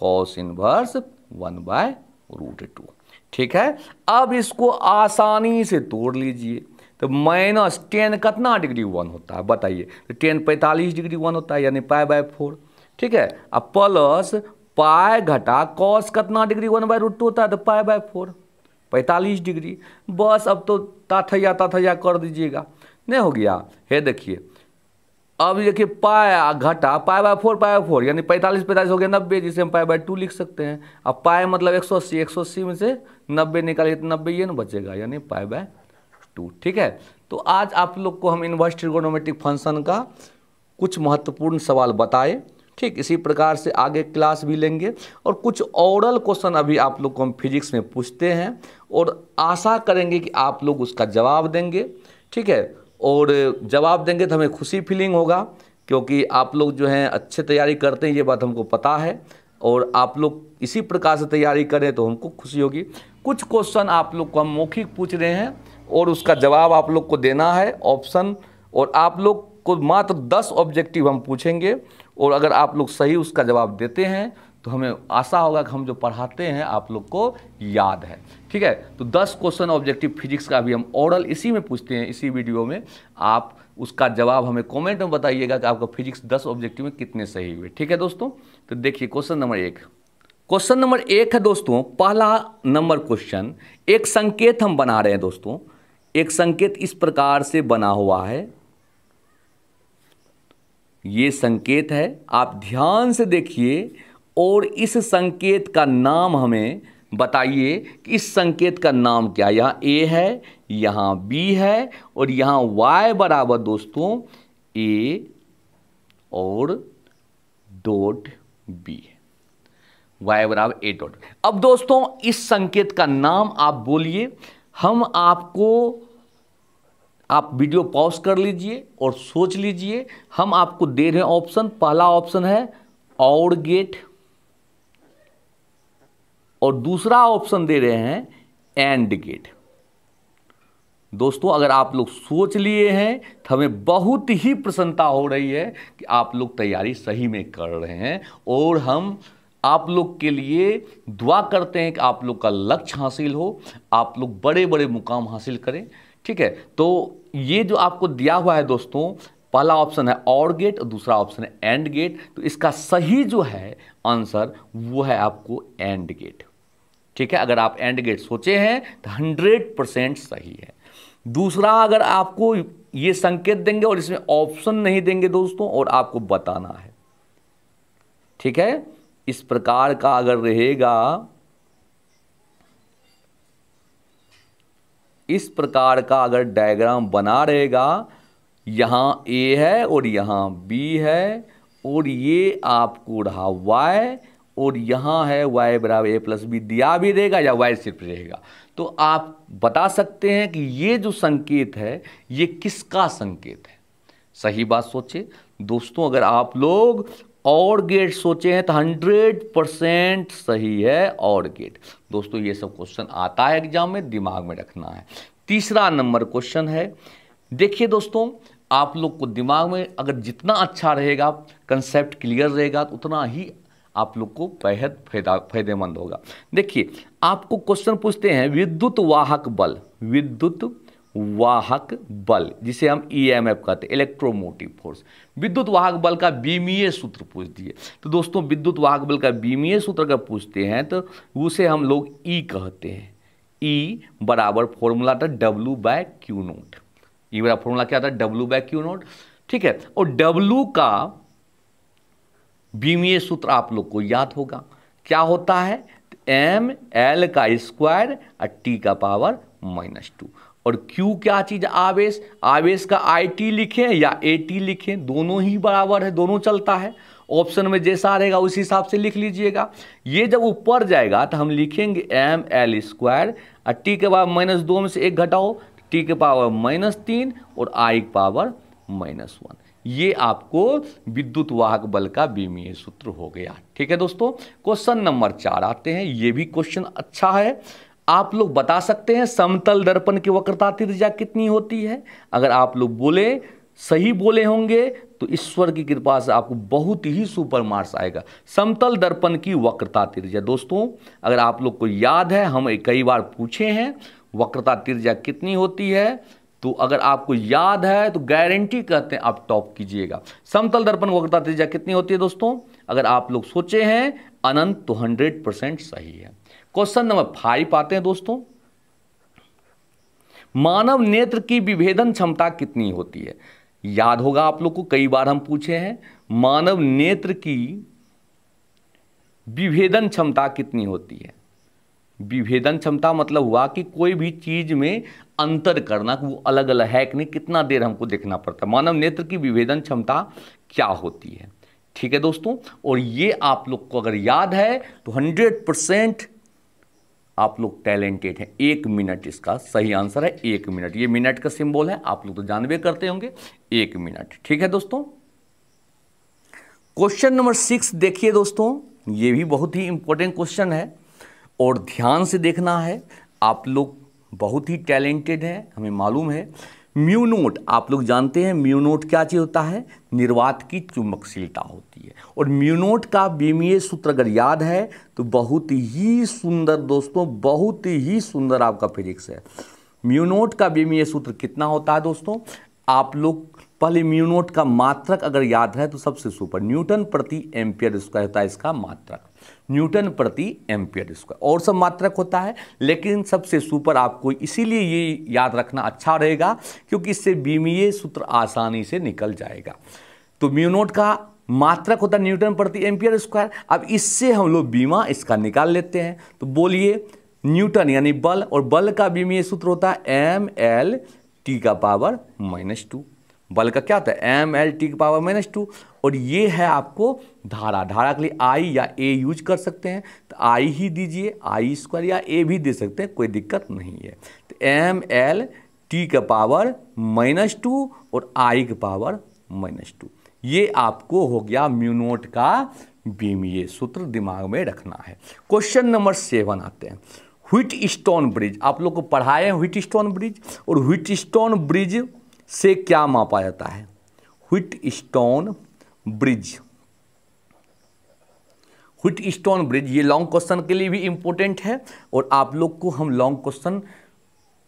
cos inverse one by root two ठीक है अब इसको आसानी से तोड़ लीजिए तो माइनस टेन कितना डिग्री वन होता है बताइए तो टेन पैंतालीस डिग्री वन होता है यानी पाई बाय फोर ठीक है और प्लस पाए घटा कॉस कितना degree one by root two होता है तो पाए बाय फोर पैंतालीस डिग्री बस अब तो ताथैया ताथैया कर दीजिएगा नहीं हो गया हे देखिए अब देखिए पाया घटा pi by four pi by four यानी पैंतालीस पैंतालीस हो गया नब्बे जिसे हम पाए बाय टू लिख सकते हैं अब पाए मतलब एक सौ अस्सी एक सौ अस्सी में से नब्बे निकालिए तो नब्बे ये ना बचेगा यानी पाए बाय टू ठीक है तो आज आप लोग को हम इन्वर्स ट्रिगोनोमेट्रिक फंक्शन का कुछ महत्वपूर्ण सवाल बताए ठीक इसी प्रकार से आगे क्लास भी लेंगे और कुछ औरल क्वेश्चन अभी आप लोग को हम फिजिक्स में पूछते हैं और आशा करेंगे कि आप लोग उसका जवाब देंगे ठीक है और जवाब देंगे तो हमें खुशी फीलिंग होगा क्योंकि आप लोग जो हैं अच्छे तैयारी करते हैं ये बात हमको पता है और आप लोग इसी प्रकार से तैयारी करें तो हमको खुशी होगी कुछ क्वेश्चन आप लोग को हम मौखिक पूछ रहे हैं और उसका जवाब आप लोग को देना है ऑप्शन और आप लोग को मात्र दस ऑब्जेक्टिव हम पूछेंगे और अगर आप लोग सही उसका जवाब देते हैं तो हमें आशा होगा कि हम जो पढ़ाते हैं आप लोग को याद है ठीक है तो 10 क्वेश्चन ऑब्जेक्टिव फिजिक्स का भी हम ओरल इसी में पूछते हैं इसी वीडियो में आप उसका जवाब हमें कमेंट में बताइएगा कि आपका फिजिक्स 10 ऑब्जेक्टिव में कितने सही हुए ठीक है दोस्तों तो देखिए क्वेश्चन नंबर एक क्वेश्चन नंबर एक है दोस्तों पहला नंबर क्वेश्चन एक संकेत हम बना रहे हैं दोस्तों एक संकेत इस प्रकार से बना हुआ है ये संकेत है आप ध्यान से देखिए और इस संकेत का नाम हमें बताइए कि इस संकेत का नाम क्या यहाँ ए है यहाँ बी है और यहाँ वाई बराबर दोस्तों ए और डोट बी है वाई बराबर ए डॉट अब दोस्तों इस संकेत का नाम आप बोलिए हम आपको आप वीडियो पॉज कर लीजिए और सोच लीजिए हम आपको दे रहे हैं ऑप्शन पहला ऑप्शन है और गेट और दूसरा ऑप्शन दे रहे हैं एंड गेट दोस्तों अगर आप लोग सोच लिए हैं तो हमें बहुत ही प्रसन्नता हो रही है कि आप लोग तैयारी सही में कर रहे हैं और हम आप लोग के लिए दुआ करते हैं कि आप लोग का लक्ष्य हासिल हो आप लोग बड़े बड़े मुकाम हासिल करें ठीक है तो ये जो आपको दिया हुआ है दोस्तों पहला ऑप्शन है और गेट और दूसरा ऑप्शन है एंड गेट तो इसका सही जो है आंसर वो है आपको एंड गेट ठीक है अगर आप एंड गेट सोचे हैं तो हंड्रेड परसेंट सही है दूसरा अगर आपको ये संकेत देंगे और इसमें ऑप्शन नहीं देंगे दोस्तों और आपको बताना है ठीक है इस प्रकार का अगर रहेगा इस प्रकार का अगर डायग्राम बना रहेगा यहाँ ए है और यहाँ बी है और ये आपको रहा वाई और यहाँ है वाई बराबर ए प्लस बी दिया भी रहेगा या वाई सिर्फ रहेगा तो आप बता सकते हैं कि ये जो संकेत है ये किसका संकेत है सही बात सोचे दोस्तों अगर आप लोग और गेट सोचे हैं तो हंड्रेड परसेंट सही है और गेट दोस्तों ये सब क्वेश्चन आता है एग्जाम में दिमाग में रखना है तीसरा नंबर क्वेश्चन है देखिए दोस्तों आप लोग को दिमाग में अगर जितना अच्छा रहेगा कंसेप्ट क्लियर रहेगा तो उतना ही आप लोग को बेहद फायदा फायदेमंद होगा देखिए आपको क्वेश्चन पूछते हैं विद्युत वाहक बल विद्युत वाहक बल जिसे हम ईएमएफ e कहते हैं इलेक्ट्रोमोटिव फोर्स विद्युत वाहक बल का बीमीय सूत्र पूछ दिए तो दोस्तों विद्युत वाहक बल का बीमीय सूत्र अगर पूछते हैं तो उसे हम लोग ई e कहते हैं ई e बराबर फॉर्मूला था W by Q naught E बराबर फॉर्मूला क्या था डब्लू बाय क्यू नोट ठीक है और डब्लू का बीमीय सूत्र आप लोग को याद होगा क्या होता है एम एल का स्क्वायर और टी का पावर माइनस टू और Q क्या चीज़ आवेश आवेश का आई टी लिखें या ए टी लिखें दोनों ही बराबर है दोनों चलता है ऑप्शन में जैसा रहेगा उसी हिसाब से लिख लीजिएगा ये जब ऊपर जाएगा तो हम लिखेंगे एम एल स्क्वायर और टी के पावर माइनस दो में से एक घटाओ टी के पावर माइनस तीन और आई के पावर माइनस वन ये आपको विद्युत वाहक बल का बीमीय सूत्र हो गया ठीक है दोस्तों क्वेश्चन नंबर चार आते हैं ये भी क्वेश्चन अच्छा है आप लोग बता सकते हैं समतल दर्पण की वक्रता त्रिज्या कितनी होती है अगर आप लोग बोले सही बोले होंगे तो ईश्वर की कृपा से आपको बहुत ही सुपर मार्क्स आएगा समतल दर्पण की वक्रता त्रिज्या दोस्तों अगर आप लोग को याद है हम कई बार पूछे हैं वक्रता त्रिज्या कितनी होती है तो अगर आपको याद है तो गारंटी कहते हैं आप टॉप कीजिएगा समतल दर्पण वक्रता त्रिज्या कितनी होती है दोस्तों अगर आप लोग सोचे हैं अनंत तो हंड्रेड परसेंट सही है क्वेश्चन नंबर फाइव आते हैं दोस्तों मानव नेत्र की विभेदन क्षमता कितनी होती है याद होगा आप लोग को कई बार हम पूछे हैं मानव नेत्र की विभेदन क्षमता कितनी होती है विभेदन क्षमता मतलब हुआ कि कोई भी चीज में अंतर करना वो अलग अलग है कि नहीं कितना देर हमको देखना पड़ता है मानव नेत्र की विभेदन क्षमता क्या होती है ठीक है दोस्तों और ये आप लोग को अगर याद है तो हंड्रेड परसेंट आप लोग टैलेंटेड हैं एक मिनट इसका सही आंसर है एक मिनट ये मिनट का सिंबल है आप लोग तो जानवे करते होंगे एक मिनट ठीक है दोस्तों क्वेश्चन नंबर सिक्स देखिए दोस्तों ये भी बहुत ही इंपॉर्टेंट क्वेश्चन है और ध्यान से देखना है आप लोग बहुत ही टैलेंटेड हैं हमें मालूम है म्यू नोट आप लोग जानते हैं म्यू नोट क्या चीज़ होता है निर्वात की चुंबकशीलता होती है और म्यू नोट का बीमीय सूत्र अगर याद है तो बहुत ही सुंदर दोस्तों बहुत ही सुंदर आपका फिजिक्स है म्यू नोट का बीमीय सूत्र कितना होता है दोस्तों आप लोग पहले म्यू नोट का मात्रक अगर याद है तो सबसे सुपर न्यूटन प्रति एम्पियर स्क्वायर होता है इसका मात्रक न्यूटन प्रति एम्पियर स्क्वायर और सब मात्रक होता है लेकिन सबसे सुपर आपको इसीलिए ये याद रखना अच्छा रहेगा क्योंकि इससे बीमीय सूत्र आसानी से निकल जाएगा तो म्यूनोट का मात्रक होता है न्यूटन प्रति एम्पियर स्क्वायर अब इससे हम लोग बीमा इसका निकाल लेते हैं तो बोलिए न्यूटन यानी बल और बल का बीमीय सूत्र होता है एम एल टी का पावर माइनस टू बल का क्या होता है एम एल टी का पावर माइनस टू और ये है आपको धारा धारा के लिए आई या ए यूज कर सकते हैं तो आई ही दीजिए आई स्क्वायर या ए भी दे सकते हैं कोई दिक्कत नहीं है तो एम एल टी का पावर माइनस टू और आई का पावर माइनस टू ये आपको हो गया म्यूनोट का बीम ये सूत्र दिमाग में रखना है क्वेश्चन नंबर सेवन आते हैं व्हिट स्टोन ब्रिज आप लोग को पढ़ाए हैं व्हिट स्टोन ब्रिज और व्हिट स्टोन ब्रिज से क्या मापा जाता है Wheatstone bridge Wheatstone bridge ये लॉन्ग क्वेश्चन के लिए भी इम्पोर्टेंट है और आप लोग को हम लॉन्ग क्वेश्चन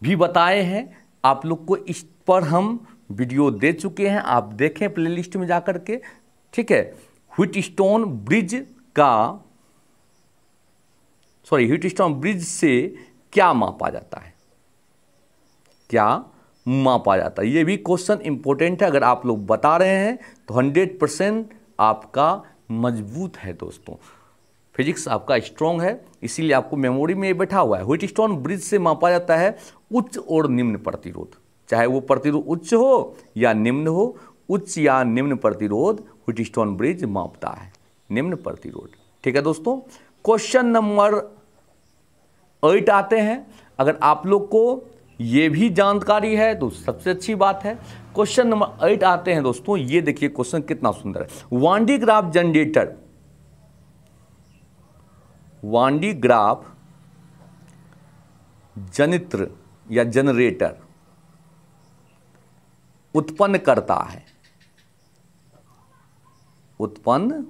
भी बताए हैं आप लोग को इस पर हम वीडियो दे चुके हैं आप देखें प्लेलिस्ट में जाकर के ठीक है हुट स्टोन ब्रिज का सॉरी स्टोन ब्रिज से क्या मापा जाता है क्या मापा जाता है ये भी क्वेश्चन इंपॉर्टेंट है अगर आप लोग बता रहे हैं तो हंड्रेड परसेंट आपका मजबूत है दोस्तों फिजिक्स आपका स्ट्रॉन्ग है इसीलिए आपको मेमोरी में बैठा हुआ है व्हिट स्टोन ब्रिज से मापा जाता है उच्च और निम्न प्रतिरोध चाहे वो प्रतिरोध उच्च हो या निम्न हो उच्च या निम्न प्रतिरोध व्हिट स्टोन ब्रिज मापता है निम्न प्रतिरोध ठीक है दोस्तों क्वेश्चन नंबर एट आते हैं अगर आप लोग को ये भी जानकारी है तो सबसे अच्छी बात है क्वेश्चन नंबर एट आते हैं दोस्तों ये देखिए क्वेश्चन कितना सुंदर है Van de Graaff generator Van de Graaff जनित्र या जनरेटर उत्पन्न करता है उत्पन्न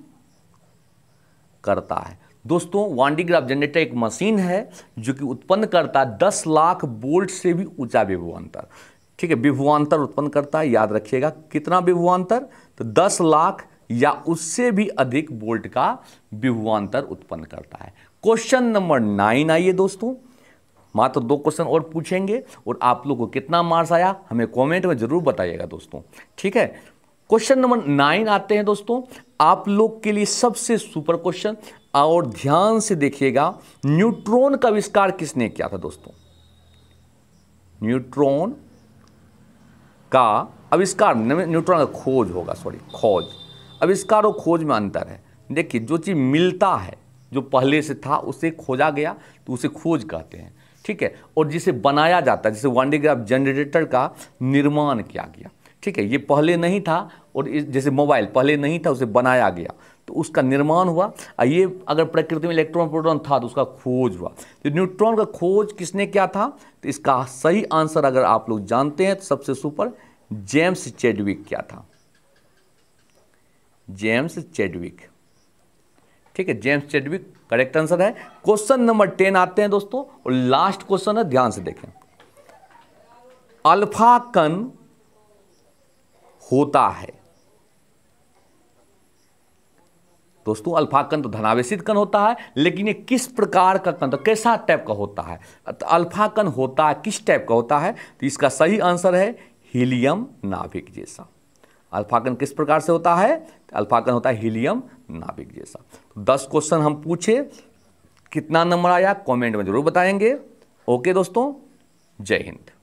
करता है दोस्तों वांडीग्राफ जनरेटर एक मशीन है जो कि उत्पन्न करता है दस लाख बोल्ट से भी ऊंचा विभुआंतर ठीक है विभुआंतर उत्पन्न करता है याद रखिएगा कितना विभुआंतर तो दस लाख या उससे भी अधिक बोल्ट का विभुआंतर उत्पन्न करता है क्वेश्चन नंबर नाइन आइए दोस्तों मात्र दो क्वेश्चन और पूछेंगे और आप लोग को कितना मार्क्स आया हमें कॉमेंट में ज़रूर बताइएगा दोस्तों ठीक है क्वेश्चन नंबर नाइन आते हैं दोस्तों आप लोग के लिए सबसे सुपर क्वेश्चन और ध्यान से देखिएगा न्यूट्रॉन का आविष्कार किसने किया था दोस्तों न्यूट्रॉन का आविष्कार न्यूट्रॉन का खोज होगा सॉरी खोज आविष्कार और खोज में अंतर है देखिए जो चीज़ मिलता है जो पहले से था उसे खोजा गया तो उसे खोज कहते हैं ठीक है और जिसे बनाया जाता है जिसे वनडीग्राफ जनरेटर का निर्माण किया गया ठीक है ये पहले नहीं था और जैसे मोबाइल पहले नहीं था उसे बनाया गया तो उसका निर्माण हुआ और ये अगर प्रकृति में इलेक्ट्रॉन प्रोटॉन था तो उसका खोज हुआ तो न्यूट्रॉन का खोज किसने क्या था तो इसका सही आंसर अगर आप लोग जानते हैं तो सबसे सुपर जेम्स चेडविक क्या था जेम्स चेडविक ठीक है जेम्स चेडविक करेक्ट आंसर है क्वेश्चन नंबर टेन आते हैं दोस्तों और लास्ट क्वेश्चन है ध्यान से देखें अल्फा कन होता है दोस्तों अल्फा कण तो धनावेशित कण होता है लेकिन ये किस प्रकार का कण तो कैसा टाइप का होता है तो अल्फा कण होता है किस टाइप का होता है तो इसका सही आंसर है हीलियम नाभिक जैसा अल्फा कण किस प्रकार से होता है तो अल्फा कण होता है हीलियम नाभिक जैसा तो दस क्वेश्चन हम पूछे कितना नंबर आया कॉमेंट में जरूर बताएंगे ओके दोस्तों जय हिंद